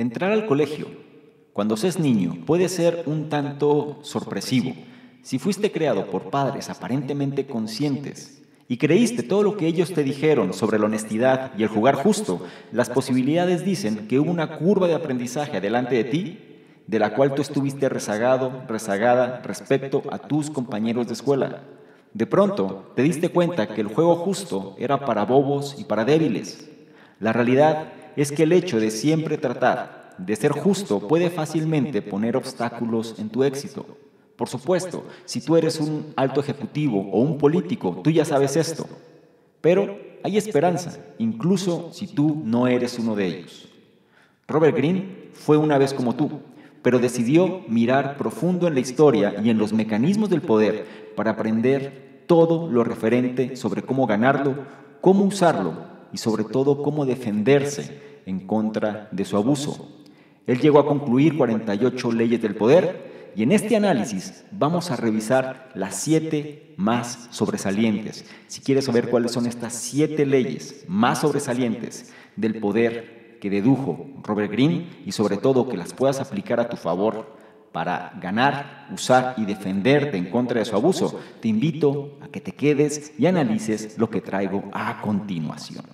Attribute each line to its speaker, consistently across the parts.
Speaker 1: Entrar al colegio, cuando seas niño, puede ser un tanto sorpresivo. Si fuiste creado por padres aparentemente conscientes y creíste todo lo que ellos te dijeron sobre la honestidad y el jugar justo, las posibilidades dicen que hubo una curva de aprendizaje adelante de ti de la cual tú estuviste rezagado, rezagada respecto a tus compañeros de escuela. De pronto, te diste cuenta que el juego justo era para bobos y para débiles. La realidad es que el hecho de siempre tratar de ser justo puede fácilmente poner obstáculos en tu éxito. Por supuesto, si tú eres un alto ejecutivo o un político, tú ya sabes esto. Pero hay esperanza, incluso si tú no eres uno de ellos. Robert Greene fue una vez como tú, pero decidió mirar profundo en la historia y en los mecanismos del poder para aprender todo lo referente sobre cómo ganarlo, cómo usarlo y sobre todo cómo defenderse en contra de su abuso. Él llegó a concluir 48 leyes del poder y en este, este análisis vamos a revisar las siete más sobresalientes. Si quieres saber cuáles son estas siete leyes más sobresalientes del poder que dedujo Robert Greene y sobre todo que las puedas aplicar a tu favor para ganar, usar y defenderte en contra de su abuso, te invito a que te quedes y analices lo que traigo a continuación.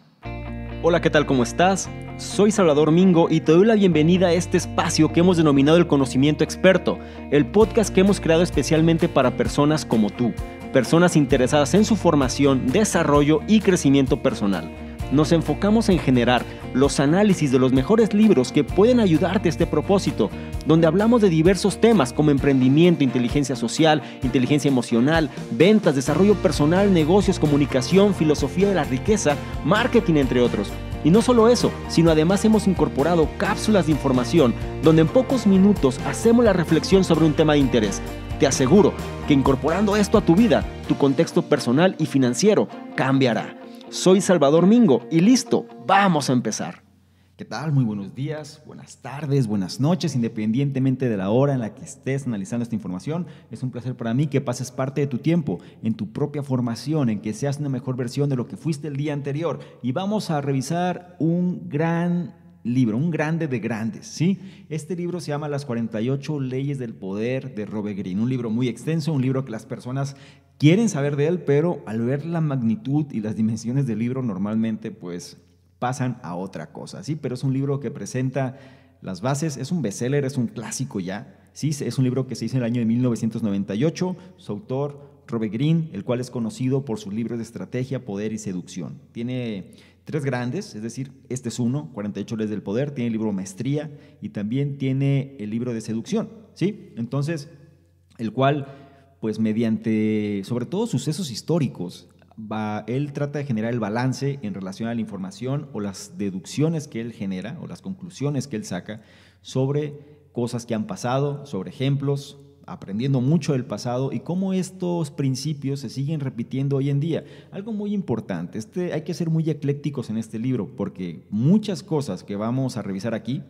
Speaker 1: Hola, ¿qué tal? ¿Cómo estás? Soy Salvador Mingo y te doy la bienvenida a este espacio que hemos denominado el conocimiento experto, el podcast que hemos creado especialmente para personas como tú, personas interesadas en su formación, desarrollo y crecimiento personal nos enfocamos en generar los análisis de los mejores libros que pueden ayudarte a este propósito, donde hablamos de diversos temas como emprendimiento, inteligencia social, inteligencia emocional, ventas, desarrollo personal, negocios, comunicación, filosofía de la riqueza, marketing, entre otros. Y no solo eso, sino además hemos incorporado cápsulas de información donde en pocos minutos hacemos la reflexión sobre un tema de interés. Te aseguro que incorporando esto a tu vida, tu contexto personal y financiero cambiará. Soy Salvador Mingo y listo, vamos a empezar. ¿Qué tal? Muy buenos días, buenas tardes, buenas noches, independientemente de la hora en la que estés analizando esta información. Es un placer para mí que pases parte de tu tiempo en tu propia formación, en que seas una mejor versión de lo que fuiste el día anterior. Y vamos a revisar un gran libro, un grande de grandes, ¿sí? Este libro se llama Las 48 leyes del poder de Robert Greene, un libro muy extenso, un libro que las personas quieren saber de él, pero al ver la magnitud y las dimensiones del libro normalmente pues pasan a otra cosa, ¿sí? Pero es un libro que presenta las bases, es un bestseller, es un clásico ya, ¿sí? Es un libro que se hizo en el año de 1998, su autor Robert Green, el cual es conocido por sus libros de estrategia, poder y seducción. Tiene tres grandes, es decir, este es uno, 48 leyes del poder, tiene el libro Maestría y también tiene el libro de seducción, ¿sí? Entonces, el cual pues mediante, sobre todo, sucesos históricos. Va, él trata de generar el balance en relación a la información o las deducciones que él genera o las conclusiones que él saca sobre cosas que han pasado, sobre ejemplos, aprendiendo mucho del pasado y cómo estos principios se siguen repitiendo hoy en día. Algo muy importante, este, hay que ser muy eclécticos en este libro porque muchas cosas que vamos a revisar aquí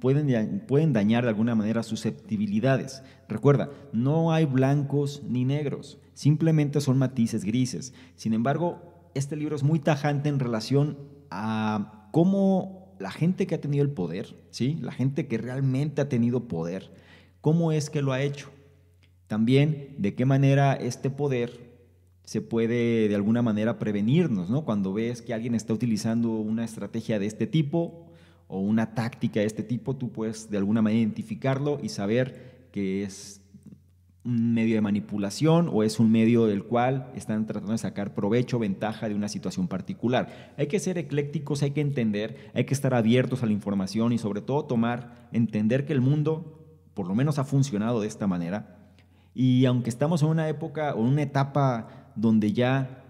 Speaker 1: pueden, dañar de alguna manera susceptibilidades. Recuerda, no hay blancos ni negros, simplemente son matices grises. Sin embargo, este libro es muy tajante en relación a cómo la gente que ha tenido el poder, ¿sí? la gente que realmente ha tenido poder, cómo es que lo ha hecho. También de qué manera este poder se puede de alguna manera prevenirnos, ¿no? Cuando ves que alguien está utilizando una estrategia de este tipo, o una táctica de este tipo, tú puedes de alguna manera identificarlo y saber que es un medio de manipulación o es un medio del cual están tratando de sacar provecho, ventaja de una situación particular. Hay que ser eclécticos, hay que entender, hay que estar abiertos a la información y sobre todo tomar, entender que el mundo por lo menos ha funcionado de esta manera. Y aunque estamos en una época o una etapa donde ya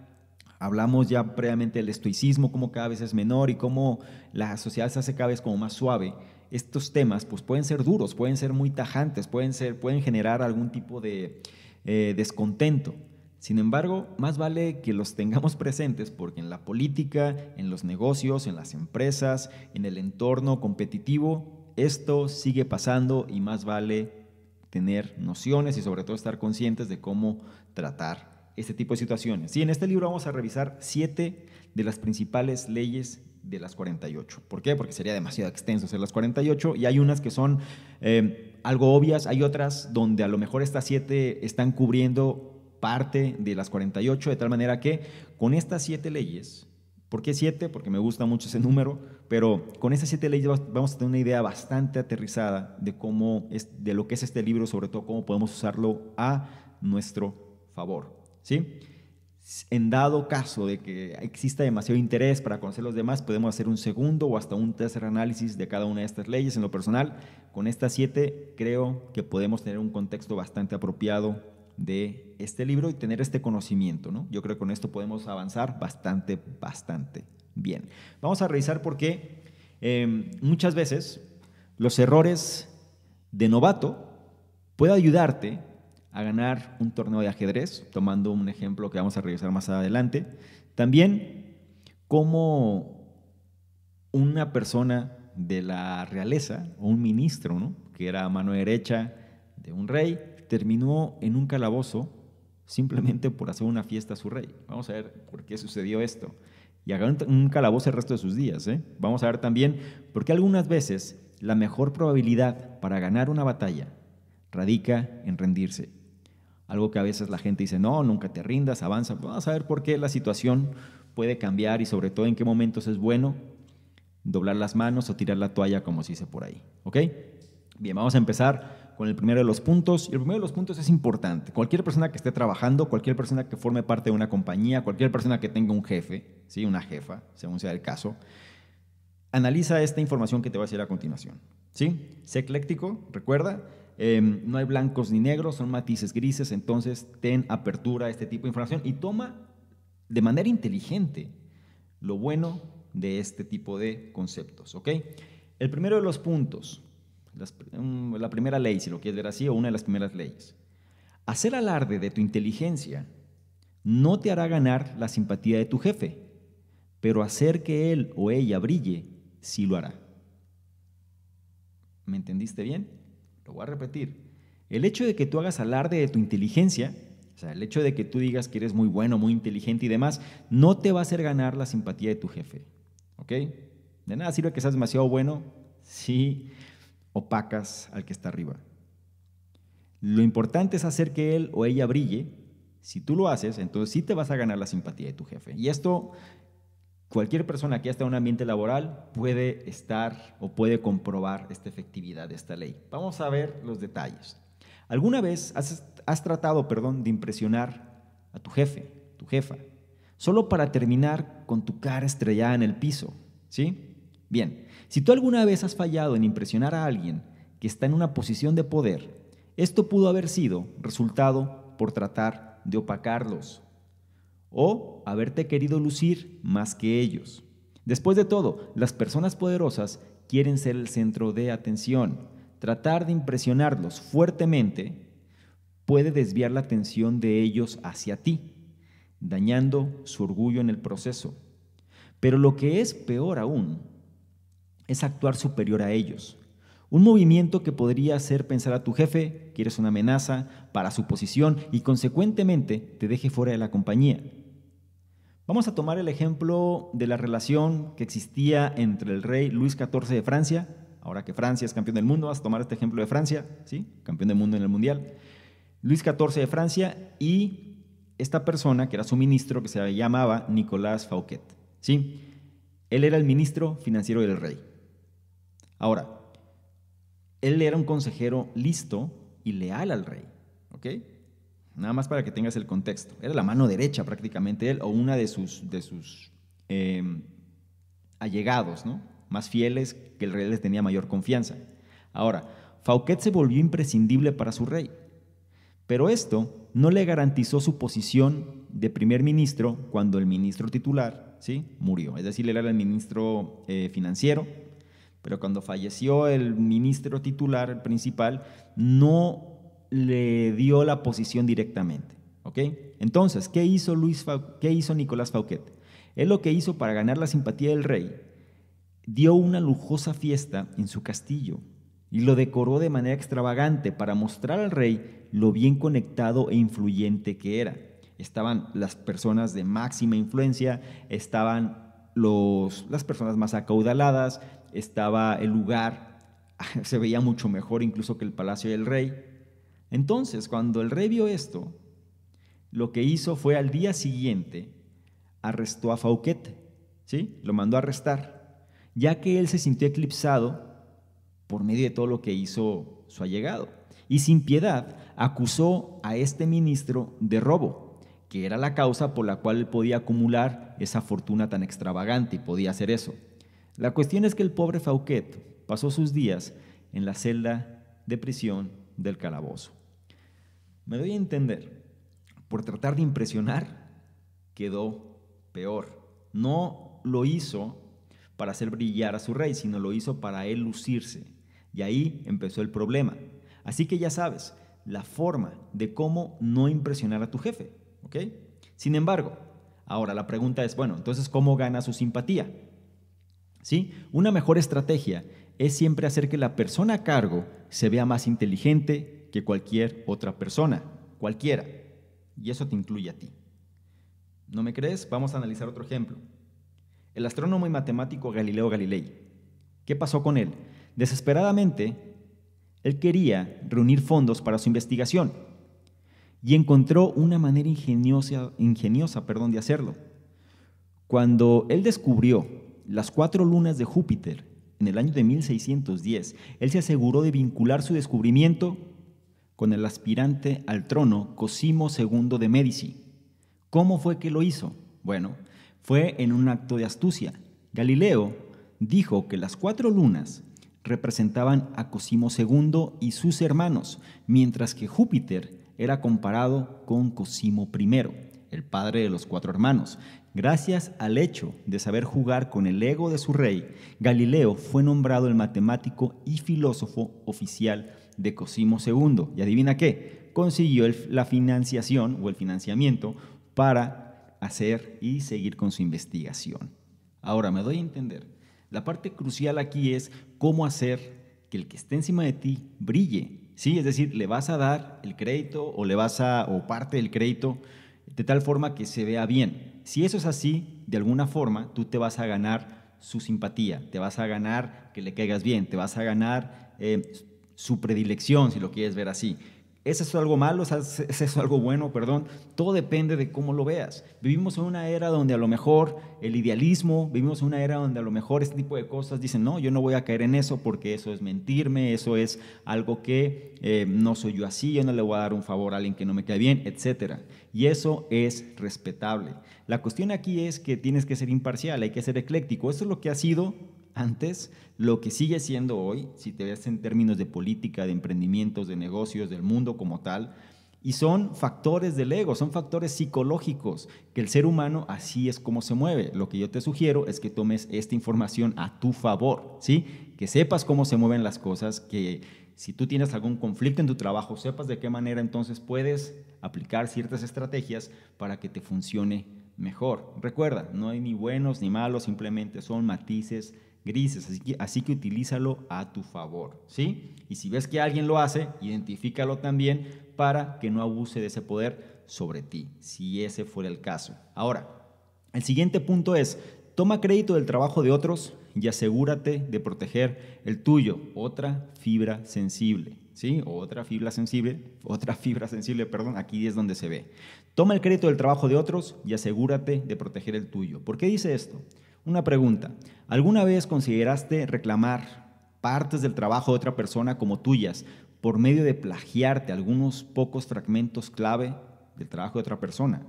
Speaker 1: Hablamos ya previamente del estoicismo, cómo cada vez es menor y cómo la sociedad se hace cada vez como más suave. Estos temas pues, pueden ser duros, pueden ser muy tajantes, pueden, ser, pueden generar algún tipo de eh, descontento. Sin embargo, más vale que los tengamos presentes porque en la política, en los negocios, en las empresas, en el entorno competitivo, esto sigue pasando y más vale tener nociones y sobre todo estar conscientes de cómo tratar este tipo de situaciones. Y en este libro vamos a revisar siete de las principales leyes de las 48. ¿Por qué? Porque sería demasiado extenso hacer las 48 y hay unas que son eh, algo obvias, hay otras donde a lo mejor estas siete están cubriendo parte de las 48, de tal manera que con estas siete leyes, ¿por qué siete? Porque me gusta mucho ese número, pero con estas siete leyes vamos a tener una idea bastante aterrizada de cómo es, de lo que es este libro, sobre todo cómo podemos usarlo a nuestro favor. ¿sí? En dado caso de que exista demasiado interés para conocer los demás, podemos hacer un segundo o hasta un tercer análisis de cada una de estas leyes. En lo personal, con estas siete creo que podemos tener un contexto bastante apropiado de este libro y tener este conocimiento. ¿no? Yo creo que con esto podemos avanzar bastante, bastante bien. Vamos a revisar por qué em, muchas veces los errores de novato pueden ayudarte a ganar un torneo de ajedrez, tomando un ejemplo que vamos a revisar más adelante. También cómo una persona de la realeza, o un ministro, ¿no? que era mano derecha de un rey, terminó en un calabozo simplemente por hacer una fiesta a su rey. Vamos a ver por qué sucedió esto. Y agarró un calabozo el resto de sus días. ¿eh? Vamos a ver también por qué algunas veces la mejor probabilidad para ganar una batalla radica en rendirse. Algo que a veces la gente dice, no, nunca te rindas, avanza. Vamos a ver por qué la situación puede cambiar y sobre todo en qué momentos es bueno doblar las manos o tirar la toalla como se dice por ahí. ¿Ok? Bien, vamos a empezar con el primero de los puntos. Y el primero de los puntos es importante. Cualquier persona que esté trabajando, cualquier persona que forme parte de una compañía, cualquier persona que tenga un jefe, ¿sí? una jefa, según sea el caso, analiza esta información que te voy a decir a continuación. ¿sí? Sé ecléctico, recuerda, Em, no hay blancos ni negros, son matices grises, entonces ten apertura a este tipo de información y toma de manera inteligente lo bueno de este tipo de conceptos. El primero de los puntos, la primera ley, si lo quieres ver así, o una de las primeras leyes. Hacer alarde de tu inteligencia no te hará ganar la simpatía de tu jefe, pero hacer que él o ella brille sí lo hará. ¿Me entendiste bien? voy a repetir. El hecho de que tú hagas alarde de tu inteligencia, o sea, el hecho de que tú digas que eres muy bueno, muy inteligente y demás, no te va a hacer ganar la simpatía de tu jefe. ¿Ok? De nada sirve que seas demasiado bueno si opacas al que está arriba. Lo importante es hacer que él o ella brille. Si tú lo haces, entonces sí te vas a ganar la simpatía de tu jefe. Y esto Cualquier persona que ya en un ambiente laboral puede estar o puede comprobar esta efectividad de esta ley. Vamos a ver los detalles. ¿Alguna vez has, tratado, perdón, de impresionar a tu jefe, tu jefa, solo para terminar con tu cara estrellada en el piso? ¿Sí? Bien, si tú alguna vez has fallado en impresionar a alguien que está en una posición de poder, esto pudo haber sido resultado por tratar de opacarlos, o haberte querido lucir más que ellos. Después de todo, las personas poderosas quieren ser el centro de atención. Tratar de impresionarlos fuertemente puede desviar la atención de ellos hacia ti, dañando su orgullo en el proceso. Pero lo que es peor aún es actuar superior a ellos. Un movimiento que podría hacer pensar a tu jefe que eres una amenaza para su posición y consecuentemente te deje fuera de la compañía. Vamos a tomar el ejemplo de la relación que existía entre el rey Luis XIV de Francia, ahora que Francia es campeón del mundo, vas a tomar este ejemplo de Francia, ¿sí? campeón del mundo en el Mundial, Luis XIV de Francia y esta persona que era su ministro que se llamaba Nicolás Fouquet. ¿sí? Él era el ministro financiero del rey. Ahora, él era un consejero listo y leal al rey. ¿ok?, Nada más para que tengas el contexto. Era la mano derecha prácticamente él o una de sus, de sus em, allegados, ¿no? Más fieles que el rey les tenía mayor confianza. Ahora, Fauquet se volvió imprescindible para su rey, pero esto no le garantizó su posición de primer ministro cuando el ministro titular ¿sí? murió. Es decir, él era el ministro eh, financiero, pero cuando falleció el ministro titular el principal, no le dio la posición directamente. ¿ok? Entonces, ¿qué hizo, Luis ¿qué hizo Nicolás Fauquet? Él lo que hizo para ganar la simpatía del rey, dio una lujosa fiesta en su castillo y lo decoró de manera extravagante para mostrar al rey lo bien conectado e influyente que era. Estaban las personas de máxima influencia, estaban los, las personas más acaudaladas, estaba el lugar, se veía mucho mejor incluso que el Palacio del Rey, entonces, cuando el rey vio esto, lo que hizo fue al día siguiente arrestó a Fauquet, ¿sí? Lo mandó a arrestar, ya que él se sintió eclipsado por medio de todo lo que hizo su allegado. Y sin piedad acusó a este ministro de robo, que era la causa por la cual él podía acumular esa fortuna tan extravagante y podía hacer eso. La cuestión es que el pobre Fauquet pasó sus días en la celda de prisión del calabozo. Me doy a entender, por tratar de impresionar, quedó peor. No lo hizo para hacer brillar a su rey, sino lo hizo para él lucirse. Y ahí empezó el problema. Así que ya sabes, la forma de cómo no impresionar a tu jefe, Sin embargo, ahora la pregunta es, bueno, entonces, ¿cómo gana su simpatía? ¿Sí? Una mejor estrategia es siempre hacer que la persona a cargo se vea más inteligente, que cualquier otra persona, cualquiera. Y eso te incluye a ti. ¿No me crees? Vamos a analizar otro ejemplo. El astrónomo y matemático Galileo Galilei. ¿Qué pasó con él? Desesperadamente, él quería reunir fondos para su investigación y encontró una manera ingeniosa, ingeniosa perdón, de hacerlo. Cuando él descubrió las cuatro lunas de Júpiter en el año de 1610, él se aseguró de vincular su descubrimiento con el aspirante al trono Cosimo II de Medici. ¿Cómo fue que lo hizo? Bueno, fue en un acto de astucia. Galileo dijo que las cuatro lunas representaban a Cosimo II y sus hermanos, mientras que Júpiter era comparado con Cosimo I, el padre de los cuatro hermanos. Gracias al hecho de saber jugar con el ego de su rey, Galileo fue nombrado el matemático y filósofo oficial de Cosimo II. Y adivina qué, consiguió la financiación o el financiamiento para hacer y seguir con su investigación. Ahora, me doy a entender. La parte crucial aquí es cómo hacer que el que esté encima de ti brille. ¿sí? Es decir, le vas a dar el crédito o le vas a, o parte del crédito de tal forma que se vea bien. Si eso es así, de alguna forma tú te vas a ganar su simpatía, te vas a ganar que le caigas bien, te vas a ganar eh, su predilección, si lo quieres ver así. ¿Es eso algo malo? ¿Es eso algo bueno? Perdón. Todo depende de cómo lo veas. Vivimos en una era donde a lo mejor el idealismo, vivimos en una era donde a lo mejor este tipo de cosas dicen, no, yo no voy a caer en eso porque eso es mentirme, eso es algo que eh, no soy yo así, yo no le voy a dar un favor a alguien que no me cae bien, etc. Y eso es respetable. La cuestión aquí es que tienes que ser imparcial, hay que ser ecléctico. Eso es lo que ha sido antes, lo que sigue siendo hoy, si te ves en términos de política, de emprendimientos, de negocios, del mundo como tal, y son factores del ego, son factores psicológicos, que el ser humano así es como se mueve. Lo que yo te sugiero es que tomes esta información a tu favor, ¿sí? Que sepas cómo se mueven las cosas, que si tú tienes algún conflicto en tu trabajo, sepas de qué manera entonces puedes aplicar ciertas estrategias para que te funcione mejor. Recuerda, no hay ni buenos ni malos, simplemente son matices grises, así que, así utilízalo a tu favor, ¿sí? Y si ves que alguien lo hace, identifícalo también para que no abuse de ese poder sobre ti, si ese fuera el caso. Ahora, el siguiente punto es, toma crédito del trabajo de otros y asegúrate de proteger el tuyo, otra fibra sensible. ¿Sí? Otra fibra sensible, otra fibra sensible, perdón, aquí es donde se ve. Toma el crédito del trabajo de otros y asegúrate de proteger el tuyo. ¿Por qué dice esto? Una pregunta, ¿alguna vez consideraste reclamar partes del trabajo de otra persona como tuyas por medio de plagiarte algunos pocos fragmentos clave del trabajo de otra persona?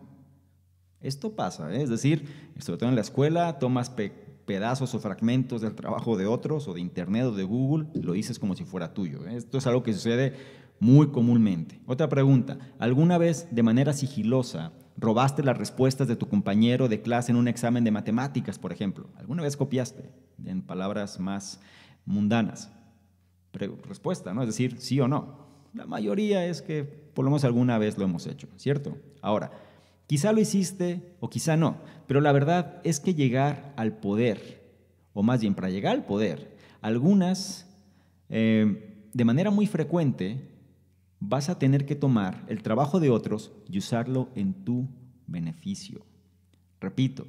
Speaker 1: Esto pasa, ¿eh? es decir, sobre todo en la escuela, tomas pedazos o fragmentos del trabajo de otros o de internet o de Google, lo dices como si fuera tuyo. ¿eh? Esto es algo que sucede muy comúnmente. Otra pregunta, ¿alguna vez de manera sigilosa robaste las respuestas de tu compañero de clase en un examen de matemáticas, por ejemplo. ¿Alguna vez copiaste? En palabras más mundanas. respuesta, ¿no? Es decir, sí o no. La mayoría es que por lo menos alguna vez lo hemos hecho, ¿cierto? Ahora, quizá lo hiciste o quizá no, pero la verdad es que llegar al poder, o más bien para llegar al poder, algunas, eh, de manera muy frecuente, vas a tener que tomar el trabajo de otros y usarlo en tu beneficio. Repito,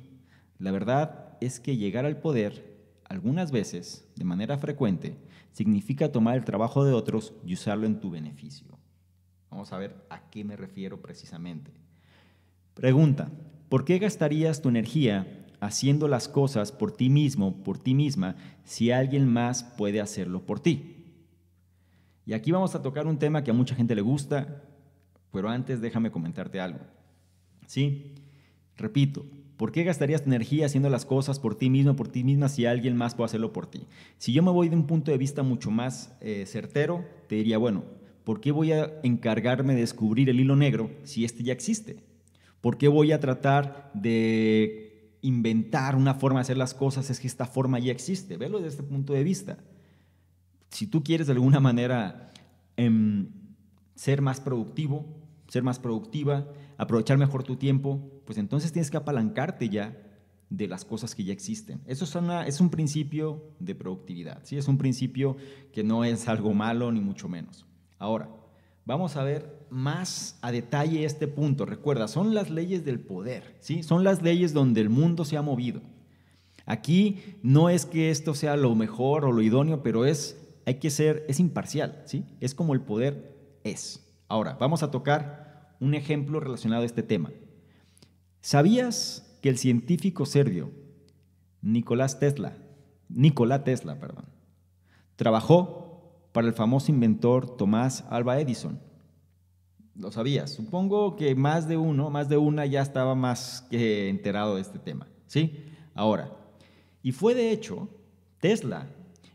Speaker 1: la verdad es que llegar al poder algunas veces, de manera frecuente, significa tomar el trabajo de otros y usarlo en tu beneficio. Vamos a ver a qué me refiero precisamente. Pregunta, ¿por qué gastarías tu energía haciendo las cosas por ti mismo, por ti misma, si alguien más puede hacerlo por ti? Y aquí vamos a tocar un tema que a mucha gente le gusta, pero antes déjame comentarte algo. Sí, repito, ¿Por qué gastarías energía haciendo las cosas por ti mismo, por ti misma, si alguien más puede hacerlo por ti? Si yo me voy de un punto de vista mucho más eh, certero, te diría, bueno, ¿por qué voy a encargarme de descubrir el hilo negro si este ya existe? ¿Por qué voy a tratar de inventar una forma de hacer las cosas? si esta forma ya existe. Velo desde este punto de vista si tú quieres de alguna manera em, ser más productivo, ser más productiva, aprovechar mejor tu tiempo, pues entonces tienes que apalancarte ya de las cosas que ya existen. Eso es, es un principio de productividad, ¿sí? es un principio que no es algo malo ni mucho menos. Ahora, vamos a ver más a detalle este punto. Recuerda, son las leyes del poder, ¿sí? son las leyes donde el mundo se ha movido. Aquí no es que esto sea lo mejor o lo idóneo, pero es hay que ser, es imparcial, ¿sí? Es como el poder es. Ahora, vamos a tocar un ejemplo relacionado a este tema. ¿Sabías que el científico serbio Nicolás Tesla, Nikola Tesla, perdón, trabajó para el famoso inventor Tomás Alba Edison? Lo sabías. Supongo que más de uno, más de una ya estaba más que enterado de este tema, ¿sí? Ahora, y fue de hecho Tesla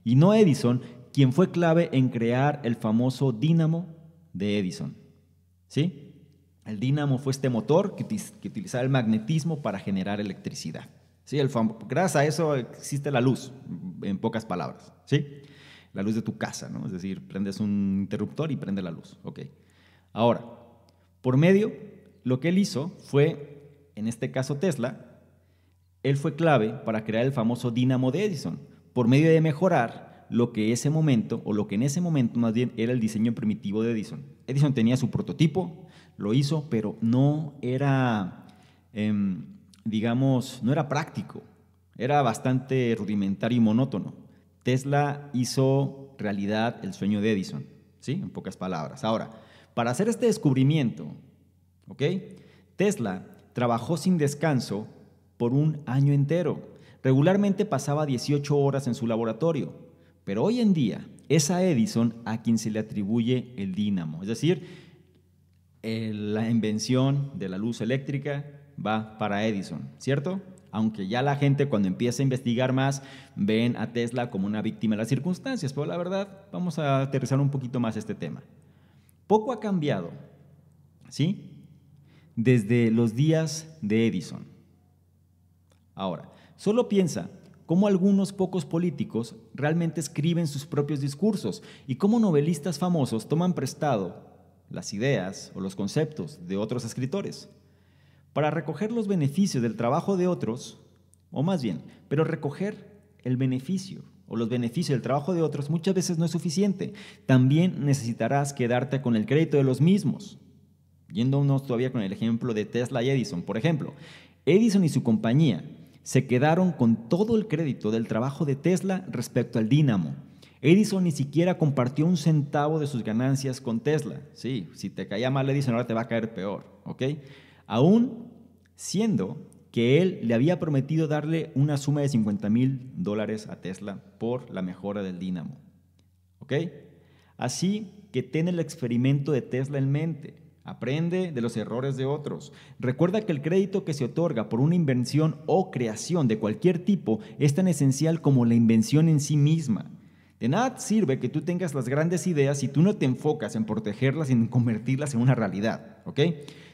Speaker 1: y no Edison quien fue clave en crear el famoso dínamo de Edison. ¿Sí? El dínamo fue este motor que, utilizaba el magnetismo para generar electricidad. ¿Sí? El gracias a eso existe la luz, en pocas palabras. ¿Sí? La luz de tu casa, ¿no? Es decir, prendes un interruptor y prende la luz. Ahora, por medio, lo que él hizo fue, en este caso Tesla, él fue clave para crear el famoso dínamo de Edison, por medio de mejorar lo que ese momento, o lo que en ese momento más bien era el diseño primitivo de Edison. Edison tenía su prototipo, lo hizo, pero no era, em, digamos, no era práctico, era bastante rudimentario y monótono. Tesla hizo realidad el sueño de Edison, ¿sí? En pocas palabras. Ahora, para hacer este descubrimiento, ¿ok? Tesla trabajó sin descanso por un año entero. Regularmente pasaba 18 horas en su laboratorio, pero hoy en día es a Edison a quien se le atribuye el dínamo, es decir, la invención de la luz eléctrica va para Edison, ¿cierto? Aunque ya la gente cuando empieza a investigar más ven a Tesla como una víctima de las circunstancias, pero la verdad vamos a aterrizar un poquito más este tema. Poco ha cambiado, ¿sí? Desde los días de Edison. Ahora, solo piensa cómo algunos pocos políticos realmente escriben sus propios discursos y cómo novelistas famosos toman prestado las ideas o los conceptos de otros escritores para recoger los beneficios del trabajo de otros, o más bien, pero recoger el beneficio o los beneficios del trabajo de otros muchas veces no es suficiente. También necesitarás quedarte con el crédito de los mismos. Yéndonos todavía con el ejemplo de Tesla y Edison, por ejemplo. Edison y su compañía se quedaron con todo el crédito del trabajo de Tesla respecto al dínamo. Edison ni siquiera compartió un centavo de sus ganancias con Tesla. Sí, si te caía mal Edison ahora te va a caer peor, ¿ok? Aún siendo que él le había prometido darle una suma de 50 mil dólares a Tesla por la mejora del dínamo, ¿ok? Así que ten el experimento de Tesla en mente. Aprende de los errores de otros. Recuerda que el crédito que se otorga por una invención o creación de cualquier tipo es tan esencial como la invención en sí misma. De nada sirve que tú tengas las grandes ideas si tú no te enfocas en protegerlas y en convertirlas en una realidad, ¿ok?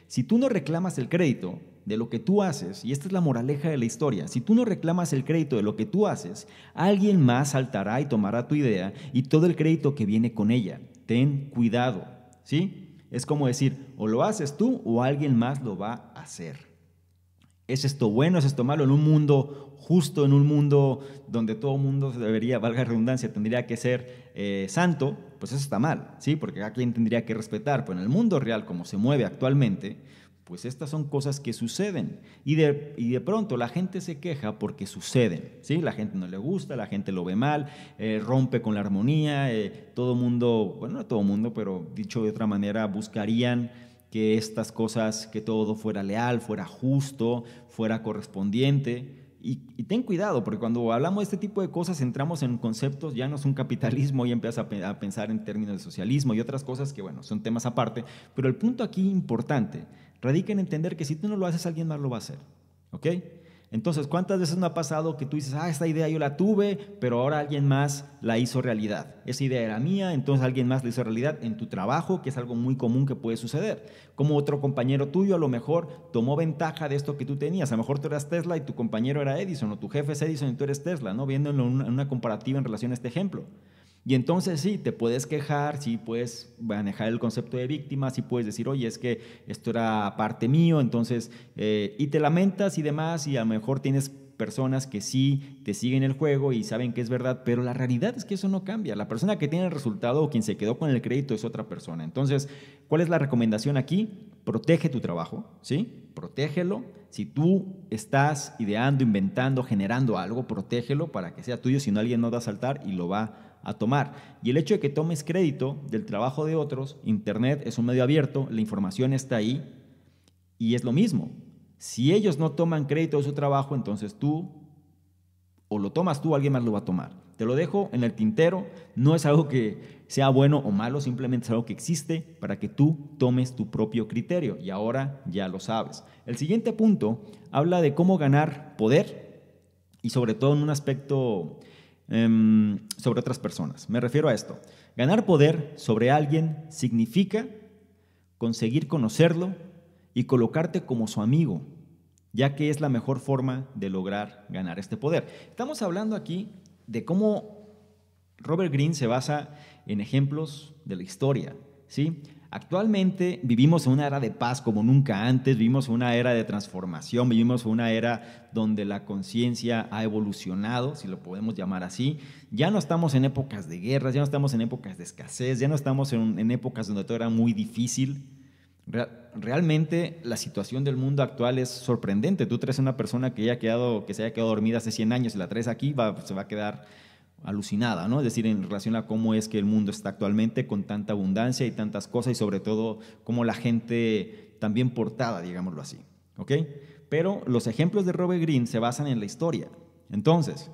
Speaker 1: Si tú no reclamas el crédito de lo que tú haces, y esta es la moraleja de la historia, si tú no reclamas el crédito de lo que tú haces, alguien más saltará y tomará tu idea y todo el crédito que viene con ella. Ten cuidado, ¿sí? Es como decir, o lo haces tú o alguien más lo va a hacer. ¿Es esto bueno? ¿Es esto malo? En un mundo justo, en un mundo donde todo mundo debería, valga redundancia, tendría que ser eh, santo, pues eso está mal, ¿sí? Porque a quien tendría que respetar. Pues en el mundo real, como se mueve actualmente, pues estas son cosas que suceden y de, pronto la gente se queja porque suceden, ¿sí? La gente no le gusta, la gente lo ve mal, eh, rompe con la armonía, eh, todo mundo, bueno, no todo mundo, pero dicho de otra manera, buscarían que estas cosas, que todo fuera leal, fuera justo, fuera correspondiente, y, ten cuidado, porque cuando hablamos de este tipo de cosas entramos en conceptos, ya no es un capitalismo, y empiezas a, a, pensar en términos de socialismo y otras cosas que, bueno, son temas aparte. Pero el punto aquí importante Radica en entender que si tú no lo haces, alguien más lo va a hacer. ¿Ok? Entonces, ¿cuántas veces no ha pasado que tú dices, ah, esta idea yo la tuve, pero ahora alguien más la hizo realidad? Esa idea era mía, entonces alguien más la hizo realidad en tu trabajo, que es algo muy común que puede suceder. Como otro compañero tuyo a lo mejor tomó ventaja de esto que tú tenías. A lo mejor tú eras Tesla y tu compañero era Edison, o tu jefe es Edison y tú eres Tesla, ¿no? Viendo en una comparativa en relación a este ejemplo. Y entonces sí, te puedes quejar, sí puedes manejar el concepto de víctima, sí puedes decir, oye, es que esto era parte mío, entonces, eh, y te lamentas y demás, y a lo mejor tienes personas que sí te siguen el juego y saben que es verdad, pero la realidad es que eso no cambia. La persona que tiene el resultado o quien se quedó con el crédito es otra persona. Entonces, ¿cuál es la recomendación aquí? Protege tu trabajo, ¿sí? Protégelo. Si tú estás ideando, inventando, generando algo, protégelo para que sea tuyo, si no alguien no va a saltar y lo va a tomar. Y el hecho de que tomes crédito del trabajo de otros, Internet es un medio abierto, la información está ahí y es lo mismo. Si ellos no toman crédito de su trabajo, entonces tú o lo tomas tú alguien más lo va a tomar. Te lo dejo en el tintero, no es algo que sea bueno o malo, simplemente es algo que existe para que tú tomes tu propio criterio y ahora ya lo sabes. El siguiente punto habla de cómo ganar poder y sobre todo en un aspecto Em, sobre otras personas. Me refiero a esto. Ganar poder sobre alguien significa conseguir conocerlo y colocarte como su amigo, ya que es la mejor forma de lograr ganar este poder. Estamos hablando aquí de cómo Robert Greene se basa en ejemplos de la historia, ¿sí? Actualmente vivimos en una era de paz como nunca antes, vivimos en una era de transformación, vivimos en una era donde la conciencia ha evolucionado, si lo podemos llamar así. Ya no estamos en épocas de guerras, ya no estamos en épocas de escasez, ya no estamos en, épocas donde todo era muy difícil. Realmente la situación del mundo actual es sorprendente. Tú traes a una persona que, haya quedado, que se haya quedado dormida hace 100 años y la traes aquí, se va a quedar alucinada, ¿no? Es decir, en relación a cómo es que el mundo está actualmente con tanta abundancia y tantas cosas y sobre todo cómo la gente también portada, digámoslo así, ¿ok? Pero los ejemplos de Robert Green se basan en la historia. Entonces,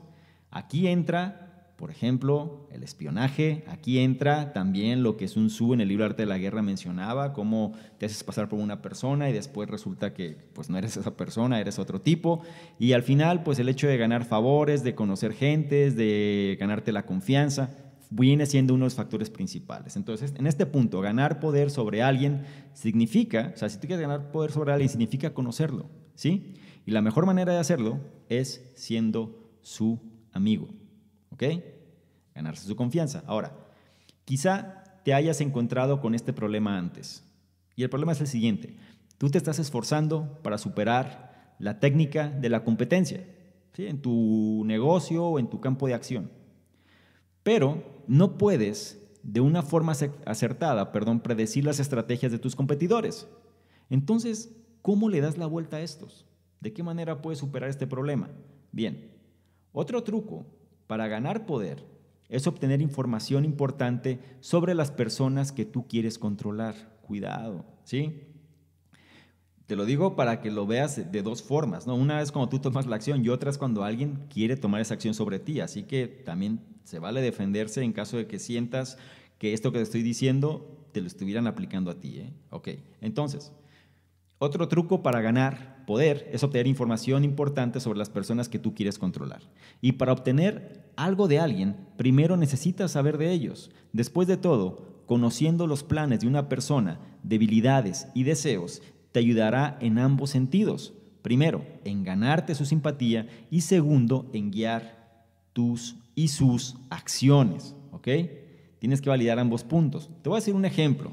Speaker 1: aquí entra por ejemplo, el espionaje. Aquí entra también lo que es un Tzu en el libro Arte de la Guerra mencionaba, cómo te haces pasar por una persona y después resulta que pues no eres esa persona, eres otro tipo. Y al final, pues el hecho de ganar favores, de conocer gentes, de ganarte la confianza, viene siendo uno de los factores principales. Entonces, en este punto, ganar poder sobre alguien significa, o sea, si tú quieres ganar poder sobre alguien, significa conocerlo, ¿sí? Y la mejor manera de hacerlo es siendo su amigo. ¿Ok? Ganarse su confianza. Ahora, quizá te hayas encontrado con este problema antes. Y el problema es el siguiente. Tú te estás esforzando para superar la técnica de la competencia en tu negocio o en tu campo de acción. Pero no puedes de una forma acertada, perdón, predecir las estrategias de tus competidores. Entonces, ¿cómo le das la vuelta a estos? ¿De qué manera puedes superar este problema? Bien, otro truco para ganar poder es obtener información importante sobre las personas que tú quieres controlar. Cuidado, ¿sí? Te lo digo para que lo veas de dos formas, ¿no? Una es cuando tú tomas la acción y otra es cuando alguien quiere tomar esa acción sobre ti. Así que también se vale defenderse en caso de que sientas que esto que te estoy diciendo te lo estuvieran aplicando a ti, ¿eh? Ok, entonces, otro truco para ganar poder es obtener información importante sobre las personas que tú quieres controlar. Y para obtener algo de alguien, primero necesitas saber de ellos. Después de todo, conociendo los planes de una persona, debilidades y deseos, te ayudará en ambos sentidos. Primero, en ganarte su simpatía y segundo, en guiar tus y sus acciones. ¿Ok? Tienes que validar ambos puntos. Te voy a decir un ejemplo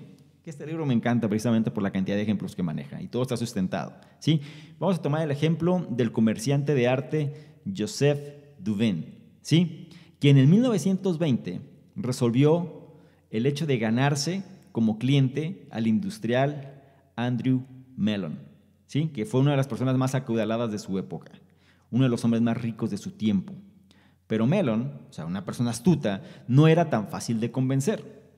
Speaker 1: este libro me encanta precisamente por la cantidad de ejemplos que maneja y todo está sustentado. ¿sí? Vamos a tomar el ejemplo del comerciante de arte Joseph Duvin, ¿sí? quien en 1920 resolvió el hecho de ganarse como cliente al industrial Andrew Mellon, ¿sí? que fue una de las personas más acudaladas de su época, uno de los hombres más ricos de su tiempo. Pero Mellon, o sea, una persona astuta, no era tan fácil de convencer.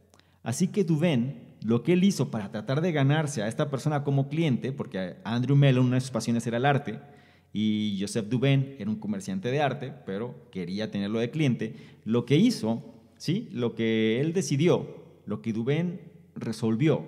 Speaker 1: Así que Duvin lo que él hizo para tratar de ganarse a esta persona como cliente, porque Andrew Mellon, una de sus pasiones era el arte, y Joseph Dubén era un comerciante de arte, pero quería tenerlo de cliente, lo que hizo, ¿sí? lo que él decidió, lo que Dubén resolvió,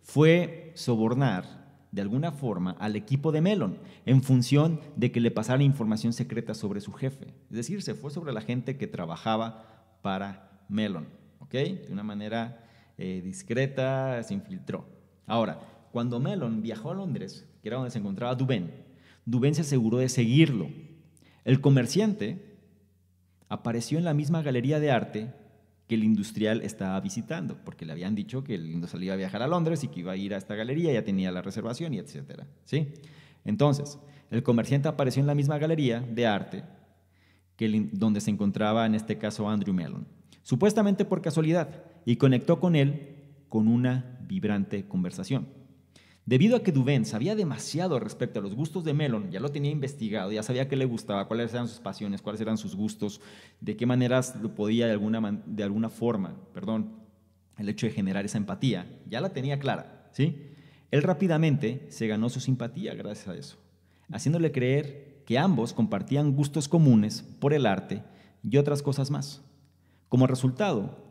Speaker 1: fue sobornar de alguna forma al equipo de Mellon en función de que le pasara información secreta sobre su jefe. Es decir, se fue sobre la gente que trabajaba para Mellon, ¿ok? De una manera eh, discreta, se infiltró. Ahora, cuando Mellon viajó a Londres, que era donde se encontraba Duben, Dubén se aseguró de seguirlo. El comerciante apareció en la misma galería de arte que el industrial estaba visitando, porque le habían dicho que el industrial iba a viajar a Londres y que iba a ir a esta galería, ya tenía la reservación y etcétera. ¿sí? Entonces, el comerciante apareció en la misma galería de arte que donde se encontraba en este caso Andrew Mellon, supuestamente por casualidad, y conectó con él con una vibrante conversación. Debido a que Duven sabía demasiado respecto a los gustos de Melon, ya lo tenía investigado, ya sabía qué le gustaba, cuáles eran sus pasiones, cuáles eran sus gustos, de qué maneras lo podía de alguna, de alguna forma, perdón, el hecho de generar esa empatía, ya la tenía clara, ¿sí? Él rápidamente se ganó su simpatía gracias a eso, haciéndole creer que ambos compartían gustos comunes por el arte y otras cosas más. Como resultado,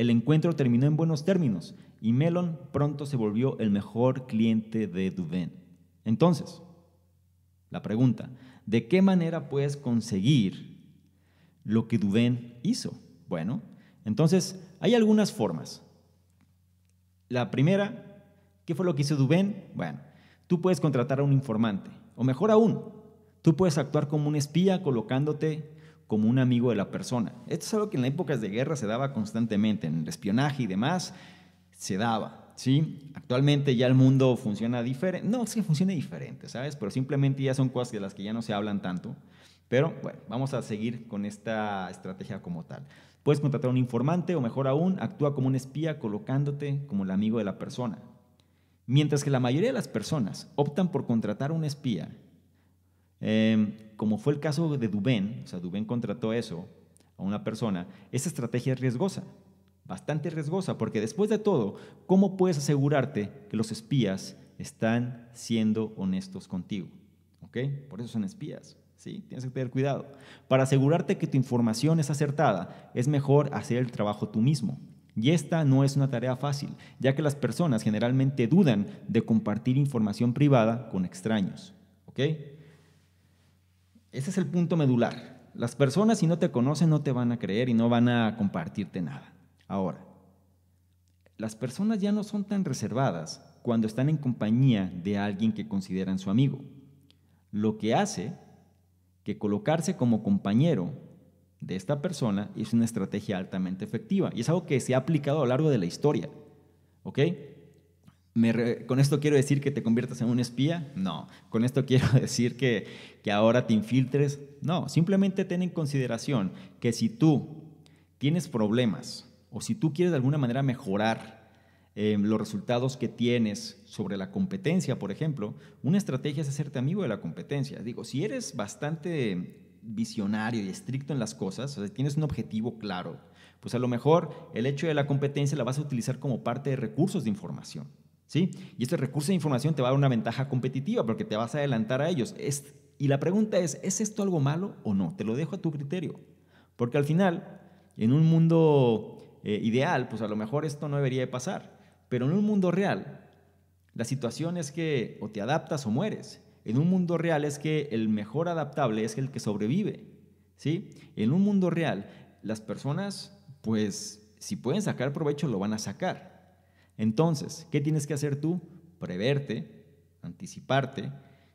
Speaker 1: el encuentro terminó en buenos términos y Melon pronto se volvió el mejor cliente de Duben. Entonces, la pregunta, ¿de qué manera puedes conseguir lo que Duben hizo? Bueno, entonces hay algunas formas. La primera, ¿qué fue lo que hizo Dubén? Bueno, tú puedes contratar a un informante, o mejor aún, tú puedes actuar como un espía colocándote como un amigo de la persona. Esto es algo que en las épocas de guerra se daba constantemente, en el espionaje y demás, se daba. ¿sí? Actualmente ya el mundo funciona diferente, no es que funcione diferente, ¿sabes? Pero simplemente ya son cosas de las que ya no se hablan tanto. Pero bueno, vamos a seguir con esta estrategia como tal. Puedes contratar a un informante o mejor aún, actúa como un espía colocándote como el amigo de la persona. Mientras que la mayoría de las personas optan por contratar a un espía, eh, como fue el caso de Dubén, o sea, Dubén contrató eso a una persona, esa estrategia es riesgosa, bastante riesgosa, porque después de todo, ¿cómo puedes asegurarte que los espías están siendo honestos contigo? ¿Ok? Por eso son espías. ¿Sí? Tienes que tener cuidado. Para asegurarte que tu información es acertada, es mejor hacer el trabajo tú mismo. Y esta no es una tarea fácil, ya que las personas generalmente dudan de compartir información privada con extraños. ¿Ok? Ese es el punto medular. Las personas si no te conocen no te van a creer y no van a compartirte nada. Ahora, las personas ya no son tan reservadas cuando están en compañía de alguien que consideran su amigo, lo que hace que colocarse como compañero de esta persona es una estrategia altamente efectiva y es algo que se ha aplicado a lo largo de la historia. ¿ok?, ¿Con esto quiero decir que te conviertas en un espía? No. ¿Con esto quiero decir que, que ahora te infiltres? No. Simplemente ten en consideración que si tú tienes problemas o si tú quieres de alguna manera mejorar em, los resultados que tienes sobre la competencia, por ejemplo, una estrategia es hacerte amigo de la competencia. Digo, si eres bastante visionario y estricto en las cosas, o sea, tienes un objetivo claro, pues a lo mejor el hecho de la competencia la vas a utilizar como parte de recursos de información. Y este recurso de información te va a dar una ventaja competitiva porque te vas a adelantar a ellos. y la pregunta es, ¿es esto algo malo o no? Te lo dejo a tu criterio. Porque al final, en un mundo eh, ideal, pues a lo mejor esto no debería de pasar. Pero en un mundo real, la situación es que o te adaptas o mueres. En un mundo real es que el mejor adaptable es el que sobrevive. ¿sí? En un mundo real, las personas, pues, si pueden sacar provecho, lo van a sacar. Entonces, ¿qué tienes que hacer tú? Preverte, anticiparte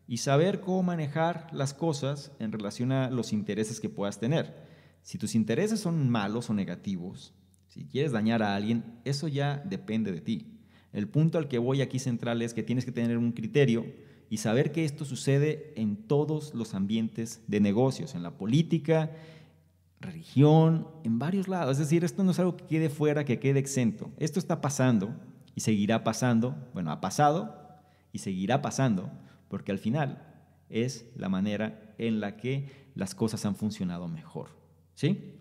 Speaker 1: y saber cómo manejar las cosas en relación a los intereses que puedas tener. Si tus intereses son malos o negativos, si quieres dañar a alguien, eso ya depende de ti. El punto al que voy aquí central es que tienes que tener un criterio y saber que esto sucede en todos los ambientes de negocios, en la política, religión, en varios lados. Es decir, esto no es algo que quede fuera, que quede exento. Esto está pasando y seguirá pasando, bueno, ha pasado y seguirá pasando, porque al final es la manera en la que las cosas han funcionado mejor. ¿Sí?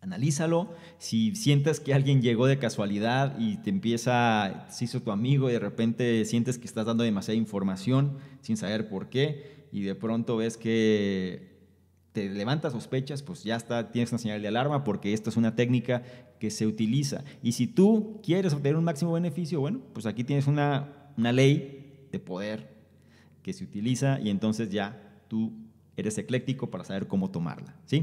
Speaker 1: Analízalo. Si sientes que alguien llegó de casualidad y te empieza, se hizo tu amigo y de repente sientes que estás dando demasiada información sin saber por qué y de pronto ves que te levantas sospechas, pues ya está, tienes una señal de alarma porque esto es una técnica que se utiliza. Y si tú quieres obtener un máximo beneficio, bueno, pues aquí tienes una, una ley de poder que se utiliza y entonces ya tú eres ecléctico para saber cómo tomarla, ¿sí?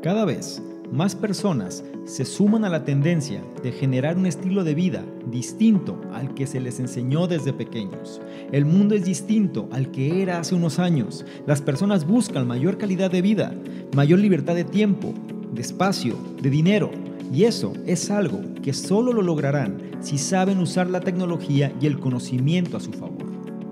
Speaker 1: Cada vez más personas se suman a la tendencia de generar un estilo de vida distinto al que se les enseñó desde pequeños. El mundo es distinto al que era hace unos años. Las personas buscan mayor calidad de vida, mayor libertad de tiempo, de espacio, de dinero. Y eso es algo que solo lo lograrán si saben usar la tecnología y el conocimiento a su favor.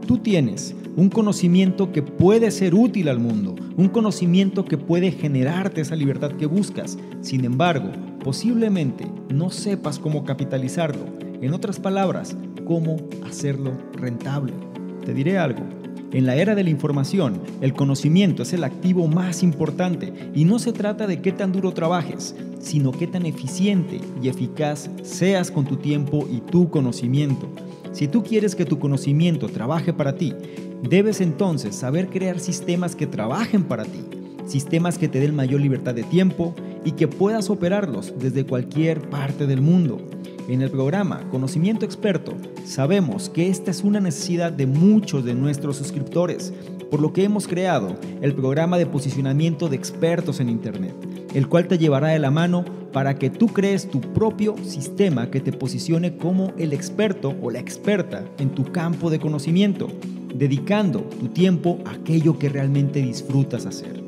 Speaker 1: Tú tienes un conocimiento que puede ser útil al mundo un conocimiento que puede generarte esa libertad que buscas. Sin embargo, posiblemente no sepas cómo capitalizarlo. En otras palabras, cómo hacerlo rentable. Te diré algo. En la era de la información, el conocimiento es el activo más importante y no se trata de qué tan duro trabajes, sino qué tan eficiente y eficaz seas con tu tiempo y tu conocimiento. Si tú quieres que tu conocimiento trabaje para ti, debes entonces saber crear sistemas que trabajen para ti, sistemas que te den mayor libertad de tiempo y que puedas operarlos desde cualquier parte del mundo. En el programa Conocimiento Experto sabemos que esta es una necesidad de muchos de nuestros suscriptores por lo que hemos creado el programa de posicionamiento de expertos en Internet, el cual te llevará de la mano para que tú crees tu propio sistema que te posicione como el experto o la experta en tu campo de conocimiento, dedicando tu tiempo a aquello que realmente disfrutas hacer.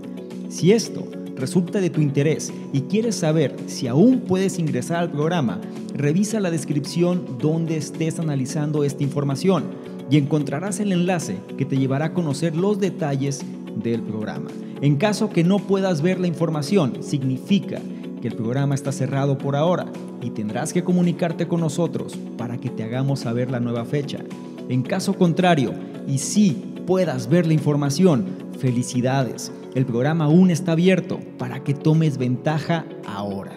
Speaker 1: Si esto resulta de tu interés y quieres saber si aún puedes ingresar al programa, revisa la descripción donde estés analizando esta información y encontrarás el enlace que te llevará a conocer los detalles del programa. En caso que no puedas ver la información, significa que el programa está cerrado por ahora y tendrás que comunicarte con nosotros para que te hagamos saber la nueva fecha. En caso contrario, y si puedas ver la información, felicidades. El programa aún está abierto para que tomes ventaja ahora.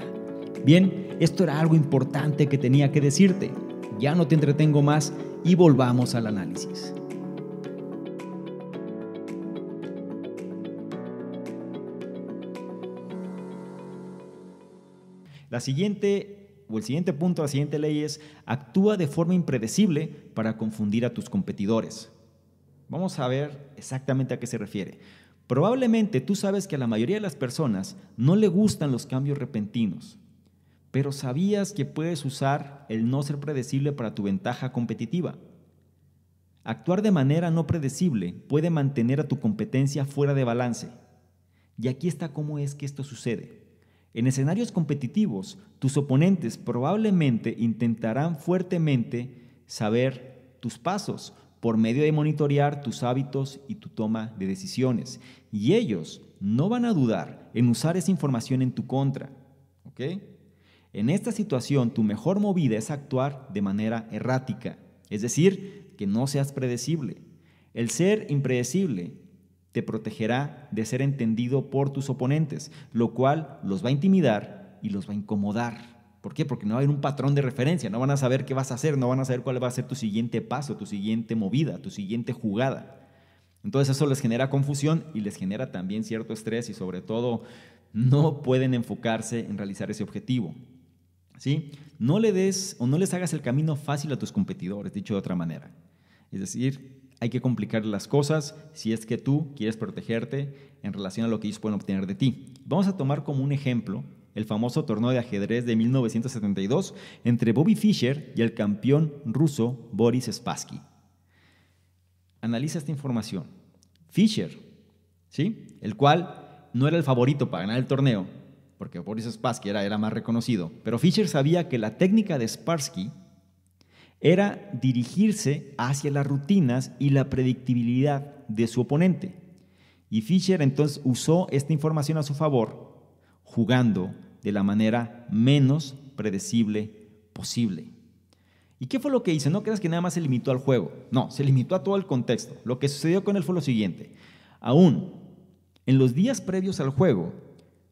Speaker 1: Bien, esto era algo importante que tenía que decirte. Ya no te entretengo más y volvamos al análisis. La siguiente, o el siguiente punto, la siguiente ley es, actúa de forma impredecible para confundir a tus competidores. Vamos a ver exactamente a qué se refiere. Probablemente tú sabes que a la mayoría de las personas no le gustan los cambios repentinos, pero sabías que puedes usar el no ser predecible para tu ventaja competitiva. Actuar de manera no predecible puede mantener a tu competencia fuera de balance. Y aquí está cómo es que esto sucede. En escenarios competitivos, tus oponentes probablemente intentarán fuertemente saber tus pasos por medio de monitorear tus hábitos y tu toma de decisiones. Y ellos no van a dudar en usar esa información en tu contra. ¿Ok? En esta situación, tu mejor movida es actuar de manera errática, es decir, que no seas predecible. El ser impredecible te protegerá de ser entendido por tus oponentes, lo cual los va a intimidar y los va a incomodar. ¿Por qué? Porque no va a haber un patrón de referencia, no van a saber qué vas a hacer, no van a saber cuál va a ser tu siguiente paso, tu siguiente movida, tu siguiente jugada. Entonces eso les genera confusión y les genera también cierto estrés y sobre todo no pueden enfocarse en realizar ese objetivo. ¿sí? No le des o no les hagas el camino fácil a tus competidores, dicho de otra manera. Es decir, hay que complicar las cosas si es que tú quieres protegerte en relación a lo que ellos pueden obtener de ti. Vamos a tomar como un ejemplo el famoso torneo de ajedrez de 1972 entre Bobby Fischer y el campeón ruso Boris Spassky. Analiza esta información. Fischer, ¿sí? el cual no era el favorito para ganar el torneo, porque Boris Spassky era, era más reconocido, pero Fischer sabía que la técnica de Spassky era dirigirse hacia las rutinas y la predictibilidad de su oponente. Y Fischer entonces usó esta información a su favor, jugando de la manera menos predecible posible. ¿Y qué fue lo que hizo? No creas que nada más se limitó al juego. No, se limitó a todo el contexto. Lo que sucedió con él fue lo siguiente. Aún en los días previos al juego,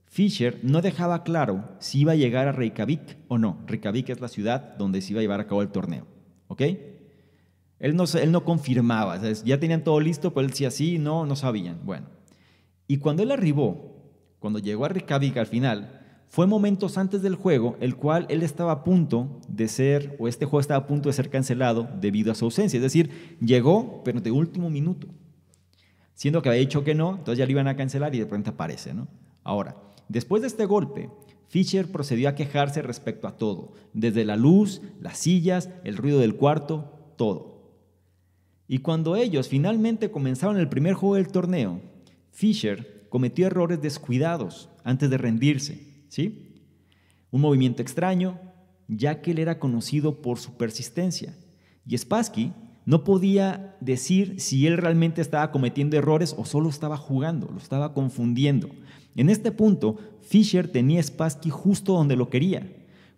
Speaker 1: Fischer no dejaba claro si iba a llegar a Reykjavik o no. Reykjavik es la ciudad donde se iba a llevar a cabo el torneo. ¿Ok? Él no, él no confirmaba. Ya tenían todo listo, pero él decía sí, no, no sabían. Bueno. Y cuando él arribó, cuando llegó a Reykjavik al final, fue momentos antes del juego, el cual él estaba a punto de ser, o este juego estaba a punto de ser cancelado debido a su ausencia. Es decir, llegó, pero de último minuto. Siendo que había dicho que no, entonces ya lo iban a cancelar y de pronto aparece, ¿no? Ahora, Después de este golpe, Fisher procedió a quejarse respecto a todo, desde la luz, las sillas, el ruido del cuarto, todo. Y cuando ellos finalmente comenzaron el primer juego del torneo, Fisher cometió errores descuidados antes de rendirse, ¿sí? Un movimiento extraño, ya que él era conocido por su persistencia. Y Spassky no podía decir si él realmente estaba cometiendo errores o solo estaba jugando, lo estaba confundiendo. En este punto, Fischer tenía Spassky justo donde lo quería.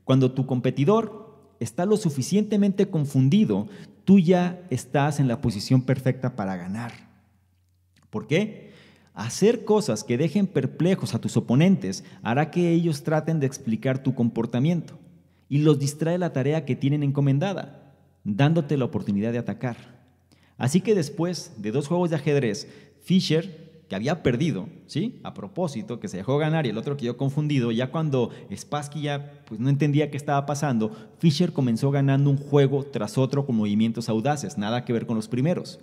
Speaker 1: Cuando tu competidor está lo suficientemente confundido, tú ya estás en la posición perfecta para ganar. ¿Por qué? Hacer cosas que dejen perplejos a tus oponentes hará que ellos traten de explicar tu comportamiento y los distrae la tarea que tienen encomendada, dándote la oportunidad de atacar. Así que después de dos juegos de ajedrez, Fischer que había perdido, ¿sí? A propósito, que se dejó ganar y el otro quedó confundido. Ya cuando Spassky ya pues, no entendía qué estaba pasando, Fischer comenzó ganando un juego tras otro con movimientos audaces, nada que ver con los primeros.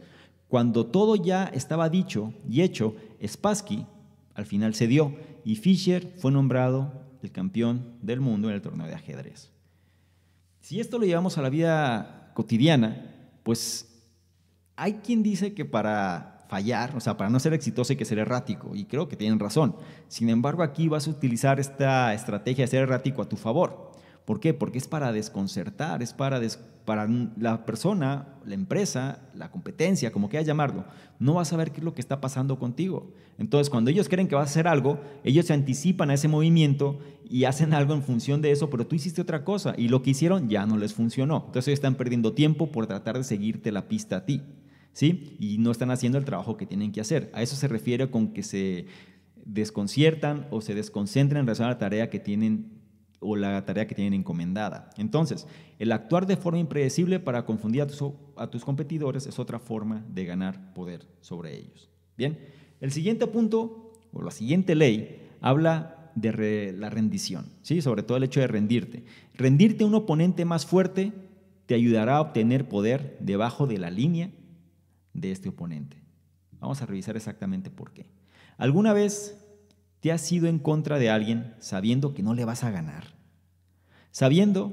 Speaker 1: Cuando todo ya estaba dicho y hecho, Spassky al final cedió y Fischer fue nombrado el campeón del mundo en el torneo de ajedrez. Si esto lo llevamos a la vida cotidiana, pues hay quien dice que para fallar, o sea, para no ser exitoso hay que ser errático, y creo que tienen razón. Sin embargo, aquí vas a utilizar esta estrategia de ser errático a tu favor. ¿Por qué? Porque es para desconcertar, es para, la persona, la empresa, la competencia, como quieras llamarlo, no va a saber qué es lo que está pasando contigo. Entonces, cuando ellos creen que vas a hacer algo, ellos se anticipan a ese movimiento y hacen algo en función de eso, pero tú hiciste otra cosa y lo que hicieron ya no les funcionó. Entonces, ellos están perdiendo tiempo por tratar de seguirte la pista a ti. ¿sí? Y no están haciendo el trabajo que tienen que hacer. A eso se refiere con que se desconciertan o se desconcentran en relación a la tarea que tienen o la tarea que tienen encomendada. Entonces, el actuar de forma impredecible para confundir a tus, competidores es otra forma de ganar poder sobre ellos. Bien, el siguiente punto o la siguiente ley habla de la rendición, ¿sí? sobre todo el hecho de rendirte. Rendirte a un oponente más fuerte te ayudará a obtener poder debajo de la línea de este oponente. Vamos a revisar exactamente por qué. ¿Alguna vez te has ido en contra de alguien sabiendo que no le vas a ganar? Sabiendo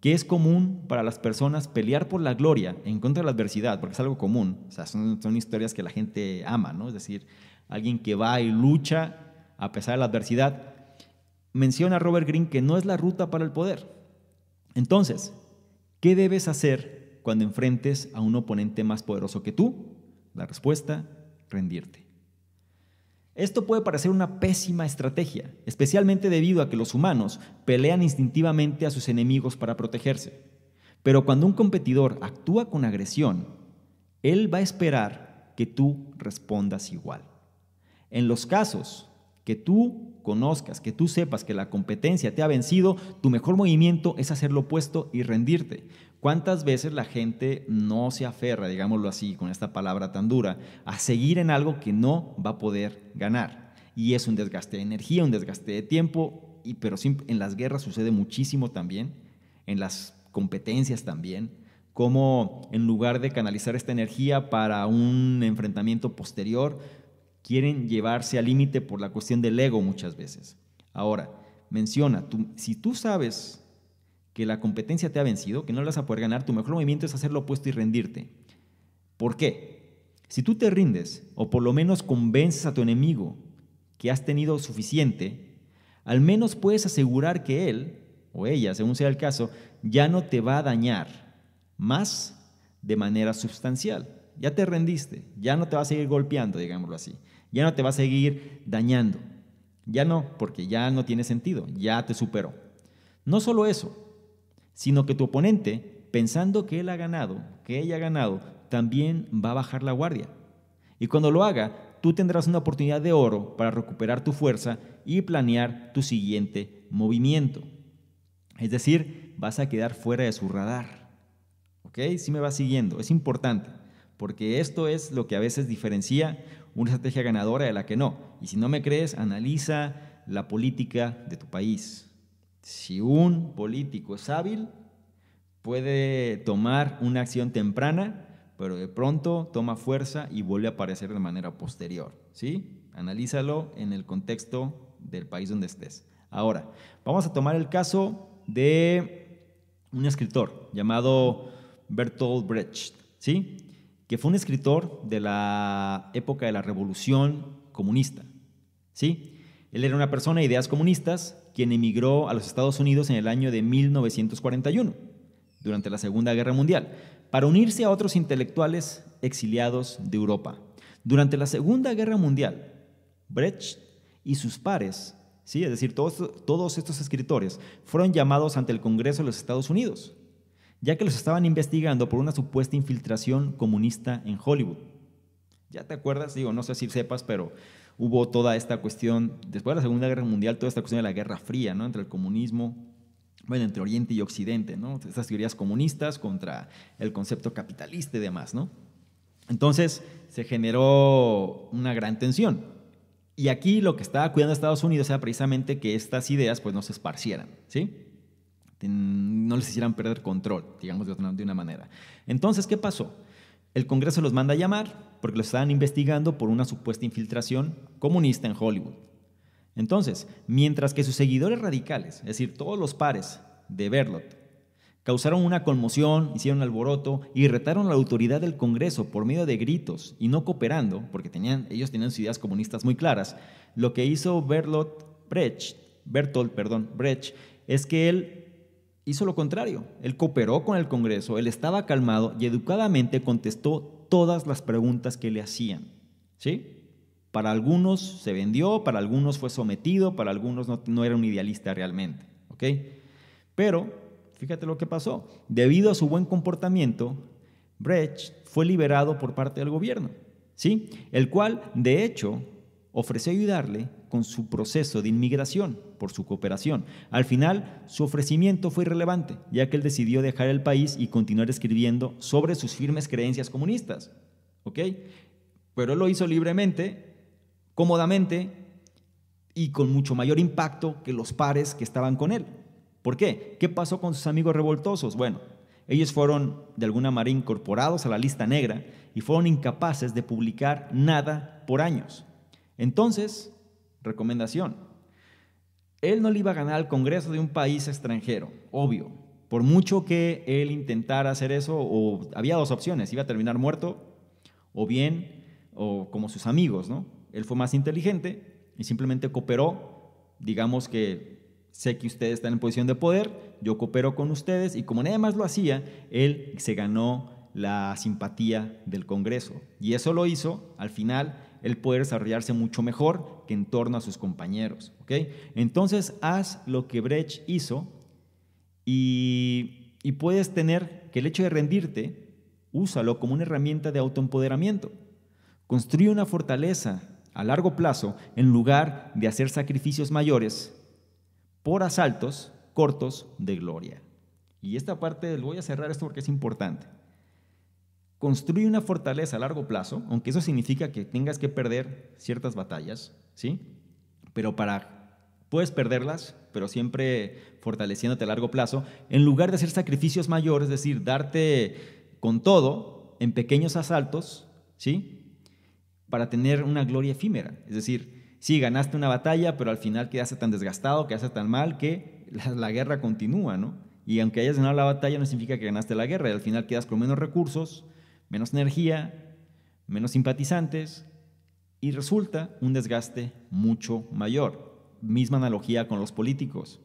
Speaker 1: que es común para las personas pelear por la gloria en contra de la adversidad, porque es algo común. son, historias que la gente ama, ¿no? Es decir, alguien que va y lucha a pesar de la adversidad. Menciona Robert Greene que no es la ruta para el poder. Entonces, ¿qué debes hacer cuando enfrentes a un oponente más poderoso que tú? La respuesta, rendirte. Esto puede parecer una pésima estrategia, especialmente debido a que los humanos pelean instintivamente a sus enemigos para protegerse. Pero cuando un competidor actúa con agresión, él va a esperar que tú respondas igual. En los casos que tú conozcas, que tú sepas que la competencia te ha vencido, tu mejor movimiento es hacer lo opuesto y rendirte. ¿Cuántas veces la gente no se aferra, digámoslo así, con esta palabra tan dura, a seguir en algo que no va a poder ganar? Y es un desgaste de energía, un desgaste de tiempo, y, pero en las guerras sucede muchísimo también, en las competencias también, como en lugar de canalizar esta energía para un enfrentamiento posterior, quieren llevarse al límite por la cuestión del ego muchas veces. Ahora, menciona, tú, si tú sabes que la competencia te ha vencido, que no la vas a poder ganar, tu mejor movimiento es hacer lo opuesto y rendirte. ¿Por qué? Si tú te rindes, o por lo menos convences a tu enemigo que has tenido suficiente, al menos puedes asegurar que él, o ella, según sea el caso, ya no te va a dañar más de manera sustancial. Ya te rendiste, ya no te va a seguir golpeando, digámoslo así. Ya no te va a seguir dañando. Ya no, porque ya no tiene sentido, ya te superó. No solo eso, sino que tu oponente, pensando que él ha ganado, que ella ha ganado, también va a bajar la guardia. Y cuando lo haga, tú tendrás una oportunidad de oro para recuperar tu fuerza y planear tu siguiente movimiento. Es decir, vas a quedar fuera de su radar. ¿Ok? Si me vas siguiendo, es importante, porque esto es lo que a veces diferencia una estrategia ganadora de la que no. Y si no me crees, analiza la política de tu país. Si un político es hábil, puede tomar una acción temprana, pero de pronto toma fuerza y vuelve a aparecer de manera posterior. ¿sí? Analízalo en el contexto del país donde estés. Ahora, vamos a tomar el caso de un escritor llamado Bertolt Brecht. ¿sí? que fue un escritor de la época de la Revolución Comunista. ¿sí? Él era una persona de ideas comunistas quien emigró a los Estados Unidos en el año de 1941, durante la Segunda Guerra Mundial, para unirse a otros intelectuales exiliados de Europa. Durante la Segunda Guerra Mundial, Brecht y sus pares, ¿sí? es decir, todos estos escritores, fueron llamados ante el Congreso de los Estados Unidos ya que los estaban investigando por una supuesta infiltración comunista en Hollywood. ¿Ya te acuerdas? Digo, no sé si sepas, pero hubo toda esta cuestión, después de la Segunda Guerra Mundial, toda esta cuestión de la Guerra Fría, ¿no? Entre el comunismo, bueno, entre Oriente y Occidente, ¿no? Estas teorías comunistas contra el concepto capitalista y demás, ¿no? Entonces se generó una gran tensión. Y aquí lo que estaba cuidando Estados Unidos era precisamente que estas ideas pues no se esparcieran, ¿sí? no les hicieran perder control, digamos de una, manera. Entonces, ¿qué pasó? El Congreso los manda a llamar porque los estaban investigando por una supuesta infiltración comunista en Hollywood. Entonces, mientras que sus seguidores radicales, es decir, todos los pares de Berlot, causaron una conmoción, hicieron alboroto y retaron la autoridad del Congreso por medio de gritos y no cooperando, porque ellos tenían sus ideas comunistas muy claras, lo que hizo Berlot Brecht, Bertolt perdón, Brecht es que él hizo lo contrario. Él cooperó con el Congreso, él estaba calmado y educadamente contestó todas las preguntas que le hacían. ¿Sí? Para algunos se vendió, para algunos fue sometido, para algunos no, era un idealista realmente. ¿Ok? Pero, fíjate lo que pasó. Debido a su buen comportamiento, Brecht fue liberado por parte del gobierno, ¿sí? El cual, de hecho, ofreció ayudarle con su proceso de inmigración por su cooperación. Al final, su ofrecimiento fue irrelevante, ya que él decidió dejar el país y continuar escribiendo sobre sus firmes creencias comunistas. ¿Ok? Pero él lo hizo libremente, cómodamente y con mucho mayor impacto que los pares que estaban con él. ¿Por qué? ¿Qué pasó con sus amigos revoltosos? Bueno, ellos fueron de alguna manera incorporados a la lista negra y fueron incapaces de publicar nada por años. Entonces, Recomendación. Él no le iba a ganar al Congreso de un país extranjero, obvio. Por mucho que él intentara hacer eso, o había dos opciones, iba a terminar muerto, o bien, o como sus amigos, ¿no? Él fue más inteligente y simplemente cooperó, digamos que sé que ustedes están en posición de poder, yo coopero con ustedes y como nadie más lo hacía, él se ganó la simpatía del Congreso. Y eso lo hizo al final el poder desarrollarse mucho mejor que en torno a sus compañeros. ¿okay? Entonces, haz lo que Brecht hizo y, puedes tener que el hecho de rendirte, úsalo como una herramienta de autoempoderamiento. Construye una fortaleza a largo plazo en lugar de hacer sacrificios mayores por asaltos cortos de gloria. Y esta parte, voy a cerrar esto porque es importante. Construye una fortaleza a largo plazo, aunque eso significa que tengas que perder ciertas batallas, ¿sí? Pero para puedes perderlas, pero siempre fortaleciéndote a largo plazo, en lugar de hacer sacrificios mayores, es decir, darte con todo en pequeños asaltos, ¿sí? Para tener una gloria efímera, es decir, sí ganaste una batalla, pero al final quedaste tan desgastado, quedaste tan mal que la, guerra continúa, ¿no? Y aunque hayas ganado la batalla no significa que ganaste la guerra, y al final quedas con menos recursos, menos energía, menos simpatizantes y resulta un desgaste mucho mayor. Misma analogía con los políticos.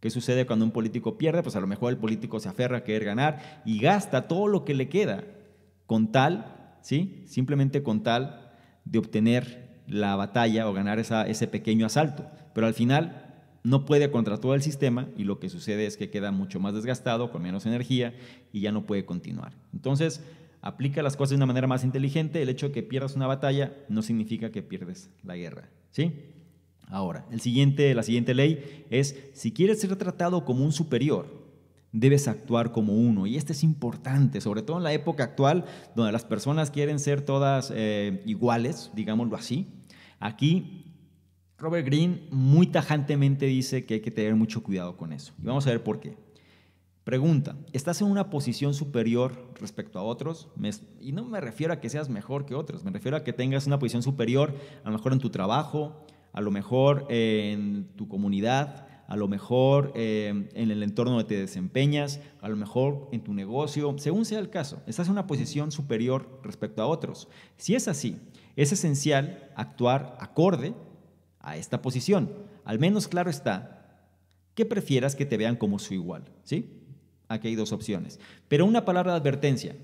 Speaker 1: ¿Qué sucede cuando un político pierde? Pues a lo mejor el político se aferra a querer ganar y gasta todo lo que le queda con tal, ¿sí? Simplemente con tal de obtener la batalla o ganar ese pequeño asalto. Pero al final no puede contra todo el sistema y lo que sucede es que queda mucho más desgastado, con menos energía y ya no puede continuar. Entonces, aplica las cosas de una manera más inteligente. El hecho de que pierdas una batalla no significa que pierdes la guerra. ¿Sí? Ahora, la siguiente ley es, si quieres ser tratado como un superior, debes actuar como uno. Y esto es importante, sobre todo en la época actual, donde las personas quieren ser todas eh, iguales, digámoslo así. Aquí Robert Green muy tajantemente dice que hay que tener mucho cuidado con eso. Y vamos a ver por qué. Pregunta, ¿estás en una posición superior respecto a otros? y no me refiero a que seas mejor que otros, me refiero a que tengas una posición superior a lo mejor en tu trabajo, a lo mejor en tu comunidad, a lo mejor em, en el entorno donde te desempeñas, a lo mejor en tu negocio, según sea el caso, estás en una posición superior respecto a otros. Si es así, es esencial actuar acorde a esta posición. Al menos claro está que prefieras que te vean como su igual, ¿sí? Aquí hay dos opciones. Pero una palabra de advertencia.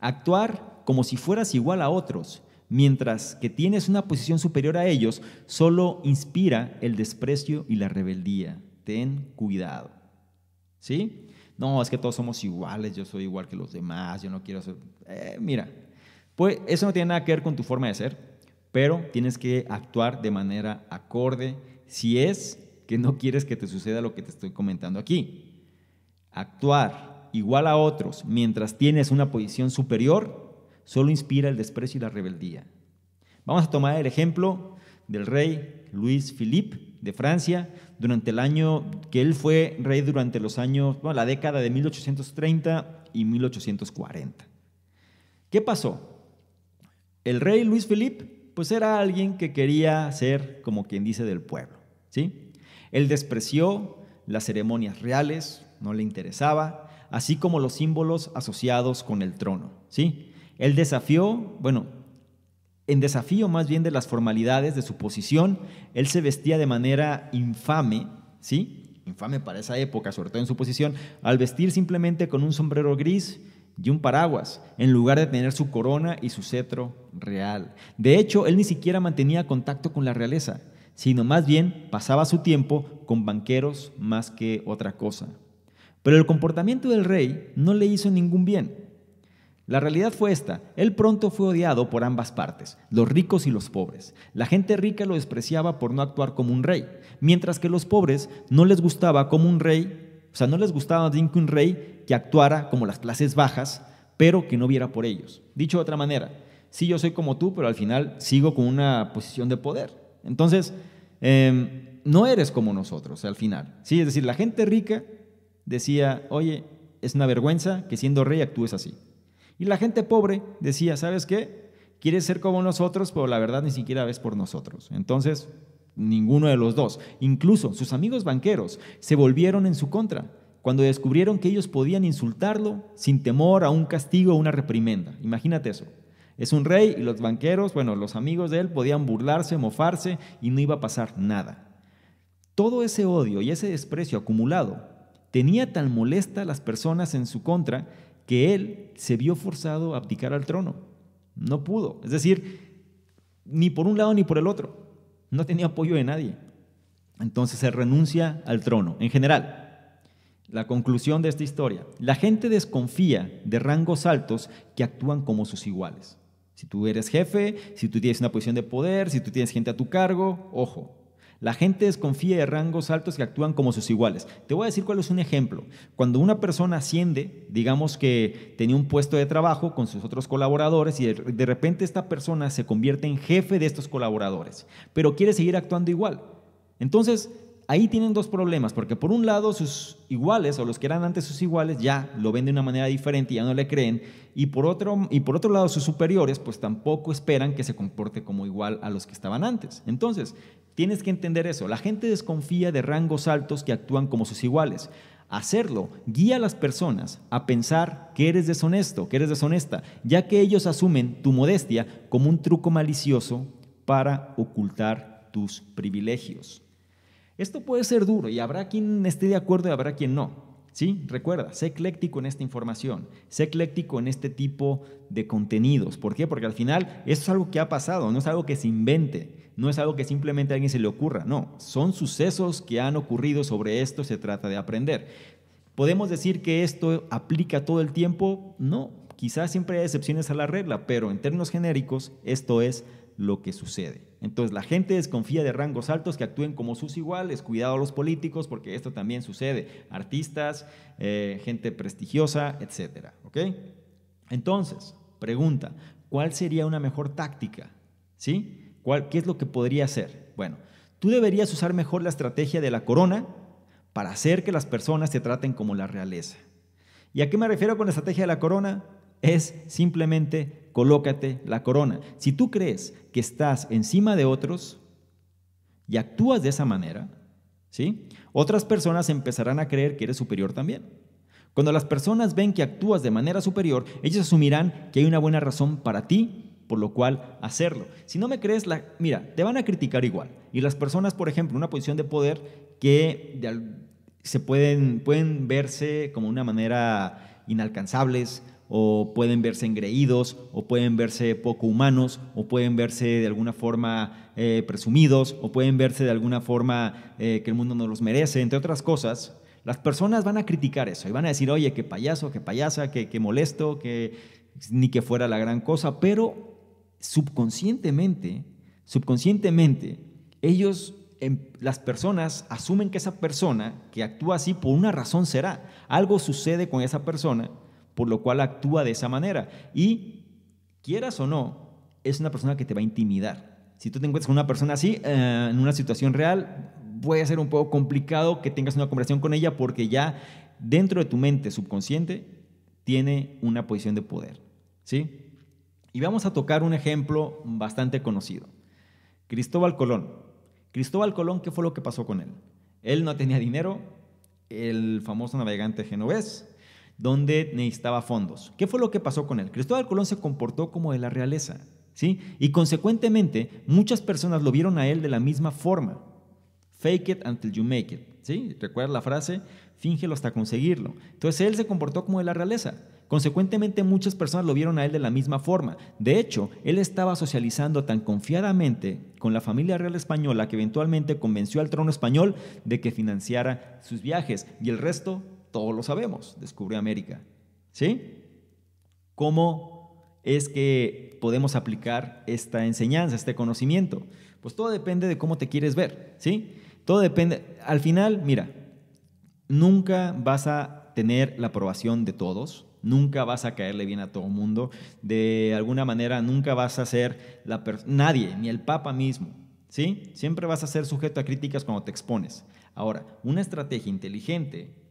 Speaker 1: Actuar como si fueras igual a otros, mientras que tienes una posición superior a ellos, solo inspira el desprecio y la rebeldía. Ten cuidado. ¿Sí? No, es que todos somos iguales, yo soy igual que los demás, yo no quiero ser... Eh, mira, pues eso no tiene nada que ver con tu forma de ser, pero tienes que actuar de manera acorde si es que no quieres que te suceda lo que te estoy comentando aquí. Actuar igual a otros mientras tienes una posición superior solo inspira el desprecio y la rebeldía. Vamos a tomar el ejemplo del rey Luis Philippe de Francia durante el año que él fue rey durante los años, la década de 1830 y 1840. ¿Qué pasó? El rey Luis Philippe pues era alguien que quería ser como quien dice del pueblo, ¿sí? Él despreció las ceremonias reales, no le interesaba, así como los símbolos asociados con el trono. ¿sí? Él desafió, bueno, en desafío más bien de las formalidades de su posición, él se vestía de manera infame, ¿sí? infame para esa época, sobre todo en su posición, al vestir simplemente con un sombrero gris, y un paraguas, en lugar de tener su corona y su cetro real. De hecho, él ni siquiera mantenía contacto con la realeza, sino más bien pasaba su tiempo con banqueros más que otra cosa. Pero el comportamiento del rey no le hizo ningún bien. La realidad fue esta, él pronto fue odiado por ambas partes, los ricos y los pobres. La gente rica lo despreciaba por no actuar como un rey, mientras que los pobres no les gustaba como un rey, o sea, no les gustaba ningún que un rey que actuara como las clases bajas, pero que no viera por ellos. Dicho de otra manera, sí yo soy como tú, pero al final sigo con una posición de poder. Entonces, em, no eres como nosotros al final. ¿sí? Es decir, la gente rica decía, oye, es una vergüenza que siendo rey actúes así. Y la gente pobre decía, ¿sabes qué? Quieres ser como nosotros, pero la verdad ni siquiera ves por nosotros. Entonces, ninguno de los dos. Incluso sus amigos banqueros se volvieron en su contra cuando descubrieron que ellos podían insultarlo sin temor a un castigo o una reprimenda. Imagínate eso. Es un rey y los banqueros, bueno, los amigos de él podían burlarse, mofarse y no iba a pasar nada. Todo ese odio y ese desprecio acumulado Tenía tan molesta a las personas en su contra que él se vio forzado a abdicar al trono. No pudo. Es decir, ni por un lado ni por el otro. No tenía apoyo de nadie. Entonces se renuncia al trono. En general, la conclusión de esta historia, la gente desconfía de rangos altos que actúan como sus iguales. Si tú eres jefe, si tú tienes una posición de poder, si tú tienes gente a tu cargo, ojo, la gente desconfía de rangos altos que actúan como sus iguales. Te voy a decir cuál es un ejemplo. Cuando una persona asciende, digamos que tenía un puesto de trabajo con sus otros colaboradores y de repente esta persona se convierte en jefe de estos colaboradores, pero quiere seguir actuando igual. Entonces, ahí tienen dos problemas, porque por un lado sus iguales o los que eran antes sus iguales ya lo ven de una manera diferente, y ya no le creen, y por otro, y por otro lado sus superiores pues tampoco esperan que se comporte como igual a los que estaban antes. Entonces, tienes que entender eso, la gente desconfía de rangos altos que actúan como sus iguales. Hacerlo guía a las personas a pensar que eres deshonesto, que eres deshonesta, ya que ellos asumen tu modestia como un truco malicioso para ocultar tus privilegios. Esto puede ser duro y habrá quien esté de acuerdo y habrá quien no. ¿Sí? Recuerda, sé ecléctico en esta información, sé ecléctico en este tipo de contenidos. ¿Por qué? Porque al final eso es algo que ha pasado, no es algo que se invente, no es algo que simplemente a alguien se le ocurra, no, son sucesos que han ocurrido, sobre esto se trata de aprender. ¿Podemos decir que esto aplica todo el tiempo? No, quizás siempre hay excepciones a la regla, pero en términos genéricos esto es lo que sucede. Entonces la gente desconfía de rangos altos que actúen como sus iguales, cuidado a los políticos porque esto también sucede, artistas, eh, gente prestigiosa, etc. ¿ok? Entonces, pregunta, ¿cuál sería una mejor táctica? ¿Sí? ¿Cuál, ¿Qué es lo que podría hacer? Bueno, tú deberías usar mejor la estrategia de la corona para hacer que las personas te traten como la realeza. ¿Y a qué me refiero con la estrategia de la corona? Es simplemente colócate la corona. Si tú crees que estás encima de otros y actúas de esa manera, ¿sí? otras personas empezarán a creer que eres superior también. Cuando las personas ven que actúas de manera superior, ellos asumirán que hay una buena razón para ti por lo cual hacerlo. Si no me crees, la, mira, te van a criticar igual. Y las personas, por ejemplo, en una posición de poder que se pueden, pueden verse como una manera inalcanzables, o pueden verse engreídos, o pueden verse poco humanos, o pueden verse de alguna forma eh, presumidos, o pueden verse de alguna forma eh, que el mundo no los merece, entre otras cosas, las personas van a criticar eso y van a decir, oye, qué payaso, qué payasa, qué, qué molesto, que ni que fuera la gran cosa, pero subconscientemente, subconscientemente, ellos em, las personas asumen que esa persona que actúa así por una razón será. Algo sucede con esa persona por lo cual actúa de esa manera. Y quieras o no, es una persona que te va a intimidar. Si tú te encuentras con una persona así, eh, en una situación real, puede ser un poco complicado que tengas una conversación con ella porque ya dentro de tu mente subconsciente tiene una posición de poder. ¿Sí? Y vamos a tocar un ejemplo bastante conocido. Cristóbal Colón. Cristóbal Colón, ¿qué fue lo que pasó con él? Él no tenía dinero, el famoso navegante genovés, donde necesitaba fondos. ¿Qué fue lo que pasó con él? Cristóbal Colón se comportó como de la realeza, ¿sí? Y consecuentemente, muchas personas lo vieron a él de la misma forma. Fake it until you make it, ¿sí? Recuerda la frase, fíngelo hasta conseguirlo. Entonces él se comportó como de la realeza. Consecuentemente, muchas personas lo vieron a él de la misma forma. De hecho, él estaba socializando tan confiadamente con la familia real española que eventualmente convenció al trono español de que financiara sus viajes y el resto todos lo sabemos, descubre América. ¿Sí? ¿Cómo es que podemos aplicar esta enseñanza, este conocimiento? Pues todo depende de cómo te quieres ver, ¿sí? Todo depende. Al final, mira, nunca vas a tener la aprobación de todos, nunca vas a caerle bien a todo el mundo, de alguna manera nunca vas a ser la nadie, ni el Papa mismo, ¿sí? Siempre vas a ser sujeto a críticas cuando te expones. Ahora, una estrategia inteligente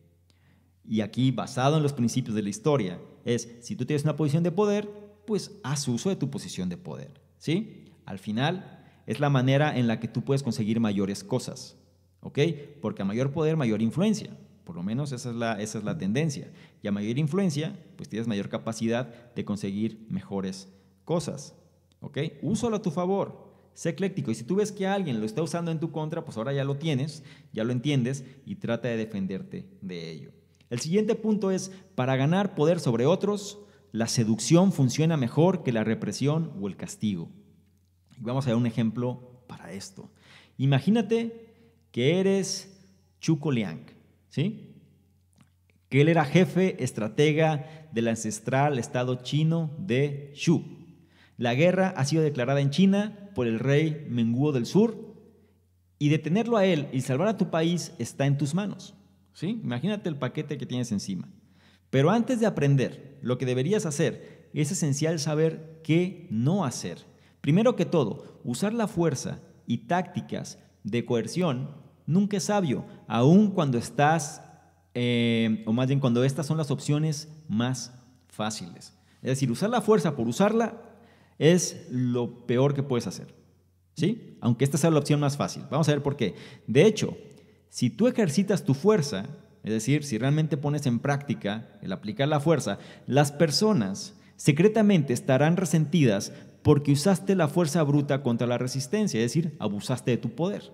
Speaker 1: y aquí, basado en los principios de la historia, es si tú tienes una posición de poder, pues haz uso de tu posición de poder. ¿Sí? Al final, es la manera en la que tú puedes conseguir mayores cosas. ¿Ok? Porque a mayor poder, mayor influencia. Por lo menos esa es la, tendencia. Y a mayor influencia, pues tienes mayor capacidad de conseguir mejores cosas. ¿Ok? Úsalo a tu favor sé ecléctico. Y si tú ves que alguien lo está usando en tu contra, pues ahora ya lo tienes, ya lo entiendes y trata de defenderte de ello. El siguiente punto es, para ganar poder sobre otros, la seducción funciona mejor que la represión o el castigo. Y vamos a ver un ejemplo para esto. Imagínate que eres Ko Liang, Que él era jefe estratega del ancestral estado chino de Shu. La guerra ha sido declarada en China por el rey Menguo del Sur y detenerlo a él y salvar a tu país está en tus manos. Imagínate el paquete que tienes encima. Pero antes de aprender, lo que deberías hacer es esencial saber qué no hacer. Primero que todo, usar la fuerza y tácticas de coerción nunca es sabio, aun cuando estás, eh, o más bien cuando estas son las opciones más fáciles. Es decir, usar la fuerza por usarla es lo peor que puedes hacer. ¿Sí? Aunque esta sea la opción más fácil. Vamos a ver por qué. De hecho, si tú ejercitas tu fuerza, es decir, si realmente pones en práctica el aplicar la fuerza, las personas secretamente estarán resentidas porque usaste la fuerza bruta contra la resistencia, es decir, abusaste de tu poder.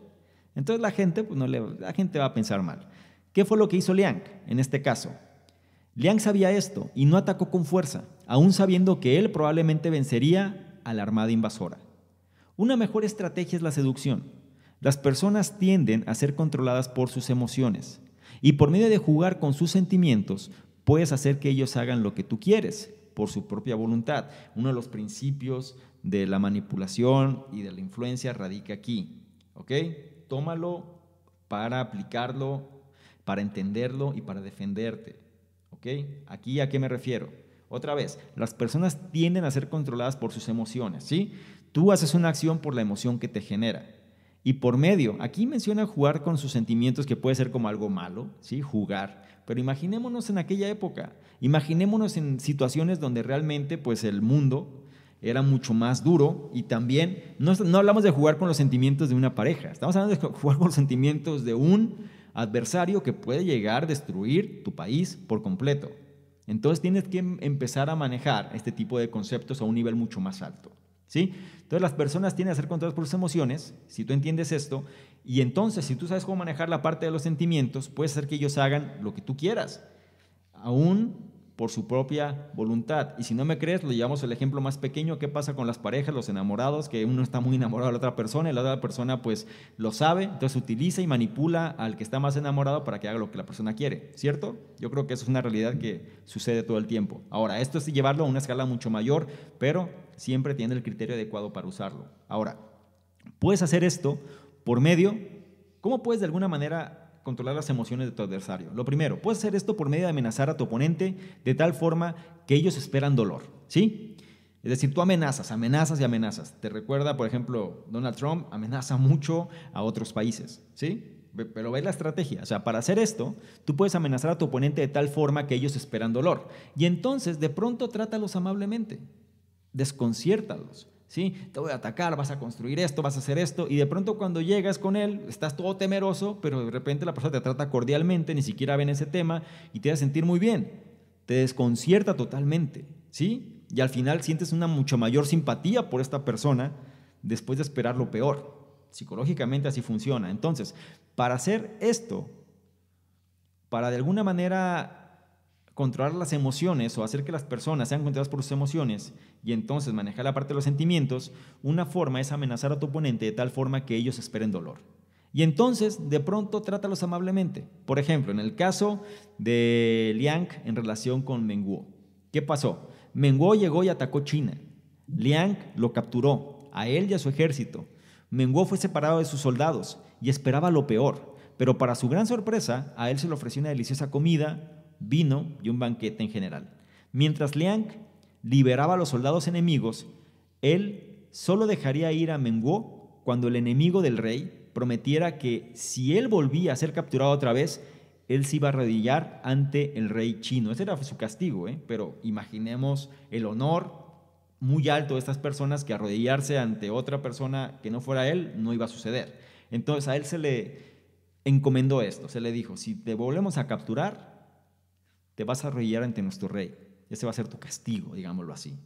Speaker 1: Entonces la gente, pues, la gente va a pensar mal. ¿Qué fue lo que hizo Liang en este caso? Liang sabía esto y no atacó con fuerza, aún sabiendo que él probablemente vencería a la armada invasora. Una mejor estrategia es la seducción. Las personas tienden a ser controladas por sus emociones y por medio de jugar con sus sentimientos puedes hacer que ellos hagan lo que tú quieres por su propia voluntad. Uno de los principios de la manipulación y de la influencia radica aquí. ¿Ok? Tómalo para aplicarlo, para entenderlo y para defenderte. ¿Ok? Aquí a qué me refiero. Otra vez, las personas tienden a ser controladas por sus emociones, ¿sí? Tú haces una acción por la emoción que te genera y por medio. Aquí menciona jugar con sus sentimientos que puede ser como algo malo, ¿sí? Jugar. Pero imaginémonos en aquella época, imaginémonos en situaciones donde realmente pues el mundo era mucho más duro y también no, no hablamos de jugar con los sentimientos de una pareja, estamos hablando de jugar con los sentimientos de un adversario que puede llegar a destruir tu país por completo. Entonces tienes que empezar a manejar este tipo de conceptos a un nivel mucho más alto. ¿sí? Entonces las personas tienen que ser controladas por sus emociones, si tú entiendes esto, y entonces si tú sabes cómo manejar la parte de los sentimientos, puede ser que ellos hagan lo que tú quieras, aún por su propia voluntad. Y si no me crees, lo llevamos el ejemplo más pequeño, ¿qué pasa con las parejas, los enamorados, que uno está muy enamorado de la otra persona y la otra persona pues lo sabe, entonces utiliza y manipula al que está más enamorado para que haga lo que la persona quiere, ¿cierto? Yo creo que eso es una realidad que sucede todo el tiempo. Ahora, esto es llevarlo a una escala mucho mayor, pero siempre tiene el criterio adecuado para usarlo. Ahora, puedes hacer esto por medio, ¿cómo puedes de alguna manera controlar las emociones de tu adversario. Lo primero, puedes hacer esto por medio de amenazar a tu oponente de tal forma que ellos esperan dolor, ¿sí? Es decir, tú amenazas, amenazas y amenazas. Te recuerda, por ejemplo, Donald Trump amenaza mucho a otros países, ¿sí? Pero ve la estrategia. O sea, para hacer esto, tú puedes amenazar a tu oponente de tal forma que ellos esperan dolor. Y entonces, de pronto, trátalos amablemente. Desconciértalos ¿sí? Te voy a atacar, vas a construir esto, vas a hacer esto, y de pronto cuando llegas con él, estás todo temeroso, pero de repente la persona te trata cordialmente, ni siquiera ven ese tema, y te hace sentir muy bien. Te desconcierta totalmente, ¿sí? Y al final sientes una mucho mayor simpatía por esta persona después de esperar lo peor. Psicológicamente así funciona. Entonces, para hacer esto, para de alguna manera controlar las emociones o hacer que las personas sean controladas por sus emociones y entonces manejar la parte de los sentimientos, una forma es amenazar a tu oponente de tal forma que ellos esperen dolor. Y entonces, de pronto, trátalos amablemente. Por ejemplo, en el caso de Liang en relación con Menguo. ¿Qué pasó? Menguo llegó y atacó China. Liang lo capturó, a él y a su ejército. Menguo fue separado de sus soldados y esperaba lo peor. Pero para su gran sorpresa, a él se le ofreció una deliciosa comida, vino y un banquete en general. Mientras Liang liberaba a los soldados enemigos, él solo dejaría ir a Wu cuando el enemigo del rey prometiera que si él volvía a ser capturado otra vez, él se iba a arrodillar ante el rey chino. Ese era su castigo, ¿eh? pero imaginemos el honor muy alto de estas personas que arrodillarse ante otra persona que no fuera él no iba a suceder. Entonces a él se le encomendó esto, se le dijo, si te volvemos a capturar, te vas a arrodillar ante nuestro rey. Ese va a ser tu castigo, digámoslo así.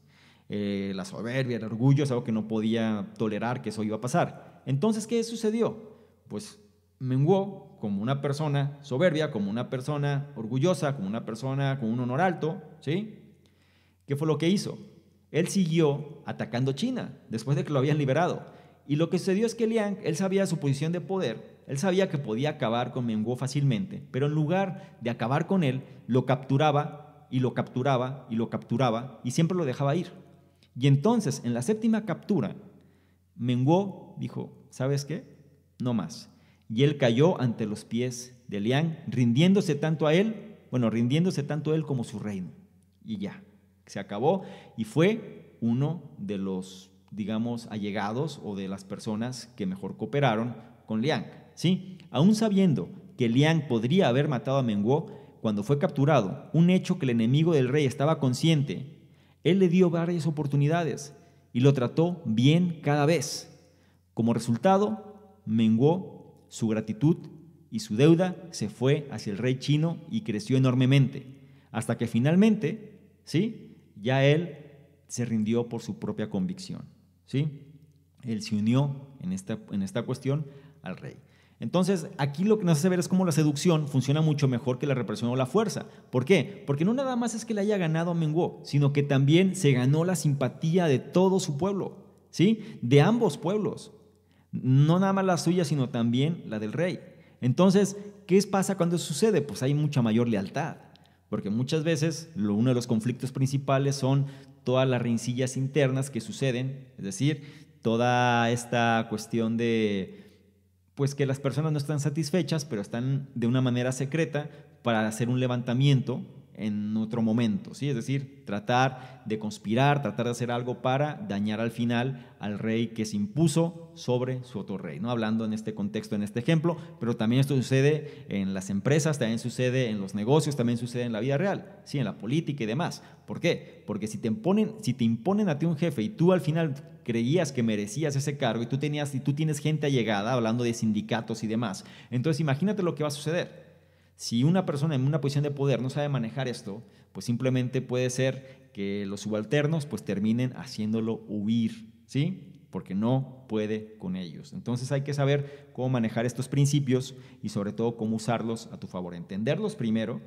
Speaker 1: Eh, la soberbia, el orgullo es algo que no podía tolerar que eso iba a pasar. Entonces, ¿qué sucedió? Pues Wu, como una persona soberbia, como una persona orgullosa, como una persona con un honor alto, ¿sí? ¿Qué fue lo que hizo? Él siguió atacando China después de que lo habían liberado. Y lo que sucedió es que Liang, él sabía su posición de poder él sabía que podía acabar con Menguo fácilmente, pero en lugar de acabar con él, lo capturaba y lo capturaba y lo capturaba y siempre lo dejaba ir. Y entonces, en la séptima captura, Menguo dijo, ¿sabes qué? No más. Y él cayó ante los pies de Liang, rindiéndose tanto a él, bueno, rindiéndose tanto a él como su reino. Y ya, se acabó y fue uno de los, digamos, allegados o de las personas que mejor cooperaron con Liang. ¿sí? Aún sabiendo que Liang podría haber matado a Wu cuando fue capturado, un hecho que el enemigo del rey estaba consciente, él le dio varias oportunidades y lo trató bien cada vez. Como resultado, Wu, su gratitud y su deuda se fue hacia el rey chino y creció enormemente, hasta que finalmente, ¿sí? Ya él se rindió por su propia convicción, ¿sí? Él se unió en esta, en esta cuestión al rey. Entonces, aquí lo que nos hace ver es cómo la seducción funciona mucho mejor que la represión o la fuerza. ¿Por qué? Porque no nada más es que le haya ganado a Menguo, sino que también se ganó la simpatía de todo su pueblo, ¿sí? De ambos pueblos. No nada más la suya, sino también la del rey. Entonces, ¿qué pasa cuando sucede? Pues hay mucha mayor lealtad. Porque muchas veces uno de los conflictos principales son todas las rencillas internas que suceden, es decir, toda esta cuestión de pues que las personas no están satisfechas, pero están de una manera secreta para hacer un levantamiento en otro momento, ¿sí? Es decir, tratar de conspirar, tratar de hacer algo para dañar al final al rey que se impuso sobre su otro rey, ¿no? Hablando en este contexto, en este ejemplo, pero también esto sucede en las empresas, también sucede en los negocios, también sucede en la vida real, ¿sí? En la política y demás. ¿Por qué? Porque si te imponen, si te imponen a ti un jefe y tú al final creías que merecías ese cargo y tú tenías y tú tienes gente allegada hablando de sindicatos y demás, entonces imagínate lo que va a suceder si una persona en una posición de poder no sabe manejar esto, pues simplemente puede ser que los subalternos pues terminen haciéndolo huir, ¿sí? Porque no puede con ellos. Entonces hay que saber cómo manejar estos principios y sobre todo cómo usarlos a tu favor. Entenderlos primero,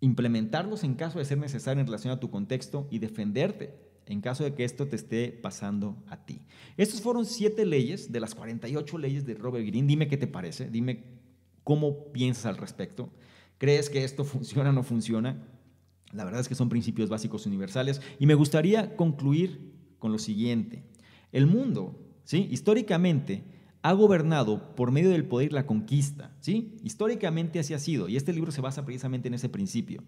Speaker 1: implementarlos en caso de ser necesario en relación a tu contexto y defenderte en caso de que esto te esté pasando a ti. Estas fueron siete leyes de las 48 leyes de Robert Greene. Dime qué te parece, dime ¿Cómo piensas al respecto? ¿Crees que esto funciona o no funciona? La verdad es que son principios básicos universales y me gustaría concluir con lo siguiente. El mundo, ¿sí? históricamente, ha gobernado por medio del poder la conquista, ¿sí? Históricamente así ha sido y este libro se basa precisamente en ese principio.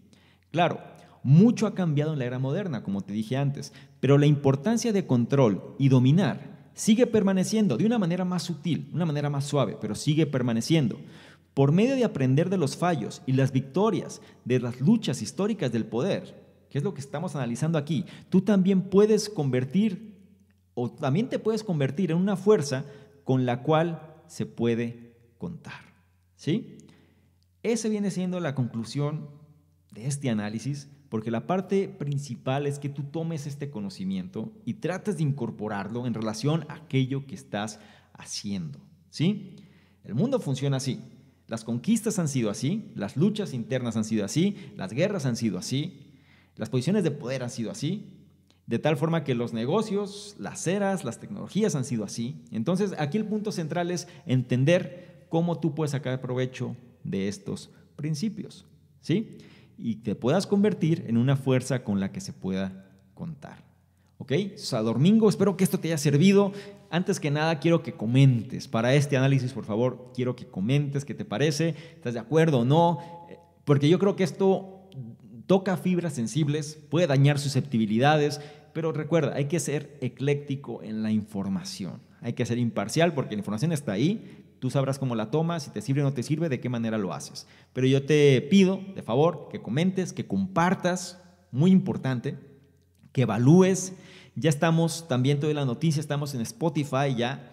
Speaker 1: Claro, mucho ha cambiado en la era moderna, como te dije antes, pero la importancia de control y dominar sigue permaneciendo de una manera más sutil, una manera más suave, pero sigue permaneciendo. Por medio de aprender de los fallos y las victorias de las luchas históricas del poder, que es lo que estamos analizando aquí, tú también puedes convertir o también te puedes convertir en una fuerza con la cual se puede contar. ¿Sí? Esa viene siendo la conclusión de este análisis, porque la parte principal es que tú tomes este conocimiento y trates de incorporarlo en relación a aquello que estás haciendo. ¿Sí? El mundo funciona así. Las conquistas han sido así, las luchas internas han sido así, las guerras han sido así, las posiciones de poder han sido así, de tal forma que los negocios, las eras, las tecnologías han sido así. Entonces, aquí el punto central es entender cómo tú puedes sacar provecho de estos principios, ¿sí? Y te puedas convertir en una fuerza con la que se pueda contar. ¿Ok? Domingo, espero que esto te haya servido. Antes que nada, quiero que comentes. Para este análisis, por favor, quiero que comentes qué te parece, estás de acuerdo o no, eh, porque yo creo que esto toca fibras sensibles, puede dañar susceptibilidades, pero recuerda, hay que ser ecléctico en la información. Hay que ser imparcial porque la información está ahí, Tú sabrás cómo la tomas, si te sirve o no te sirve, de qué manera lo haces. Pero yo te pido, de favor, que comentes, que compartas, muy importante, que evalúes, ya estamos también doy la noticia, estamos en Spotify ya.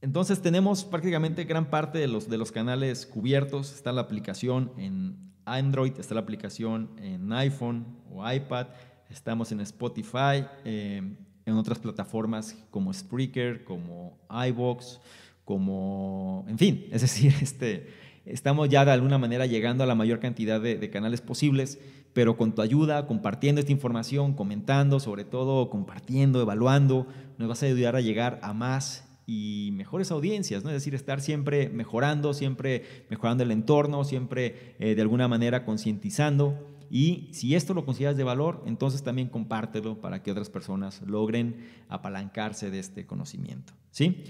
Speaker 1: Entonces tenemos prácticamente gran parte de los, de los canales cubiertos. Está la aplicación en Android, está la aplicación en iPhone o iPad, estamos en Spotify, eh, en otras plataformas como Spreaker, como iBox, como, en fin, es decir, este, estamos ya de alguna manera llegando a la mayor cantidad de, de canales posibles pero con tu ayuda, compartiendo esta información, comentando, sobre todo compartiendo, evaluando, nos vas a ayudar a llegar a más y mejores audiencias, ¿no? Es decir, estar siempre mejorando, siempre mejorando el entorno, siempre eh, de alguna manera concientizando. Y si esto lo consideras de valor, entonces también compártelo para que otras personas logren apalancarse de este conocimiento, ¿sí?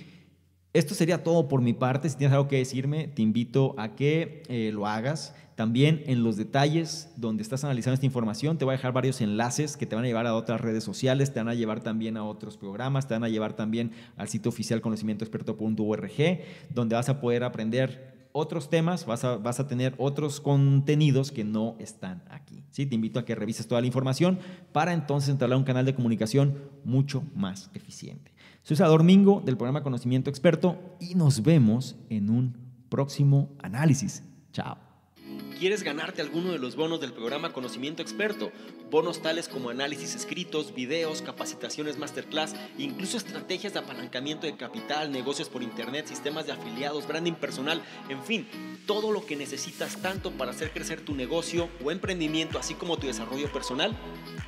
Speaker 1: Esto sería todo por mi parte. Si tienes algo que decirme, te invito a que eh, lo hagas. También en los detalles donde estás analizando esta información, te voy a dejar varios enlaces que te van a llevar a otras redes sociales, te van a llevar también a otros programas, te van a llevar también al sitio oficial conocimientoexperto.org, donde vas a poder aprender otros temas, vas a, vas a, tener otros contenidos que no están aquí. ¿sí? Te invito a que revises toda la información para entonces entrar a un canal de comunicación mucho más eficiente. Soy Sador Mingo del programa Conocimiento Experto y nos vemos en un próximo análisis. Chao. ¿Quieres ganarte alguno de los bonos del programa Conocimiento Experto? Bonos tales como análisis escritos, videos, capacitaciones masterclass, incluso estrategias de apalancamiento de capital, negocios por internet, sistemas de afiliados, branding personal, en fin, todo lo que necesitas tanto para hacer crecer tu negocio o emprendimiento, así como tu desarrollo personal.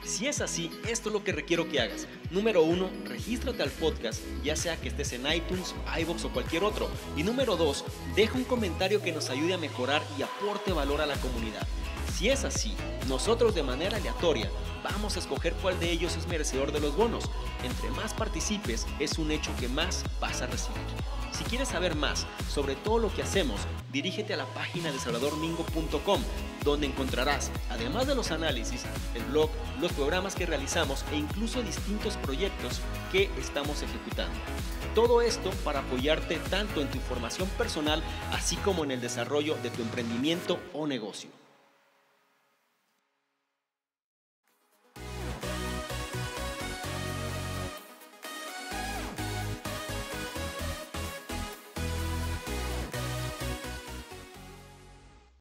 Speaker 1: Si es así, esto es lo que requiero que hagas. Número uno, regístrate al podcast, ya sea que estés en iTunes, iBox o cualquier otro. Y número dos, deja un comentario que nos ayude a mejorar y aporte valor a la comunidad. Si es así, nosotros de manera aleatoria vamos a escoger cuál de ellos es merecedor de los bonos. Entre más participes, es un hecho que más vas a recibir. Si quieres saber más sobre todo lo que hacemos, dirígete a la página de salvadormingo.com, donde encontrarás, además de los análisis, el blog, los programas que realizamos e incluso distintos proyectos que estamos ejecutando. Todo esto para apoyarte tanto en tu formación personal, así como en el desarrollo de tu emprendimiento o negocio.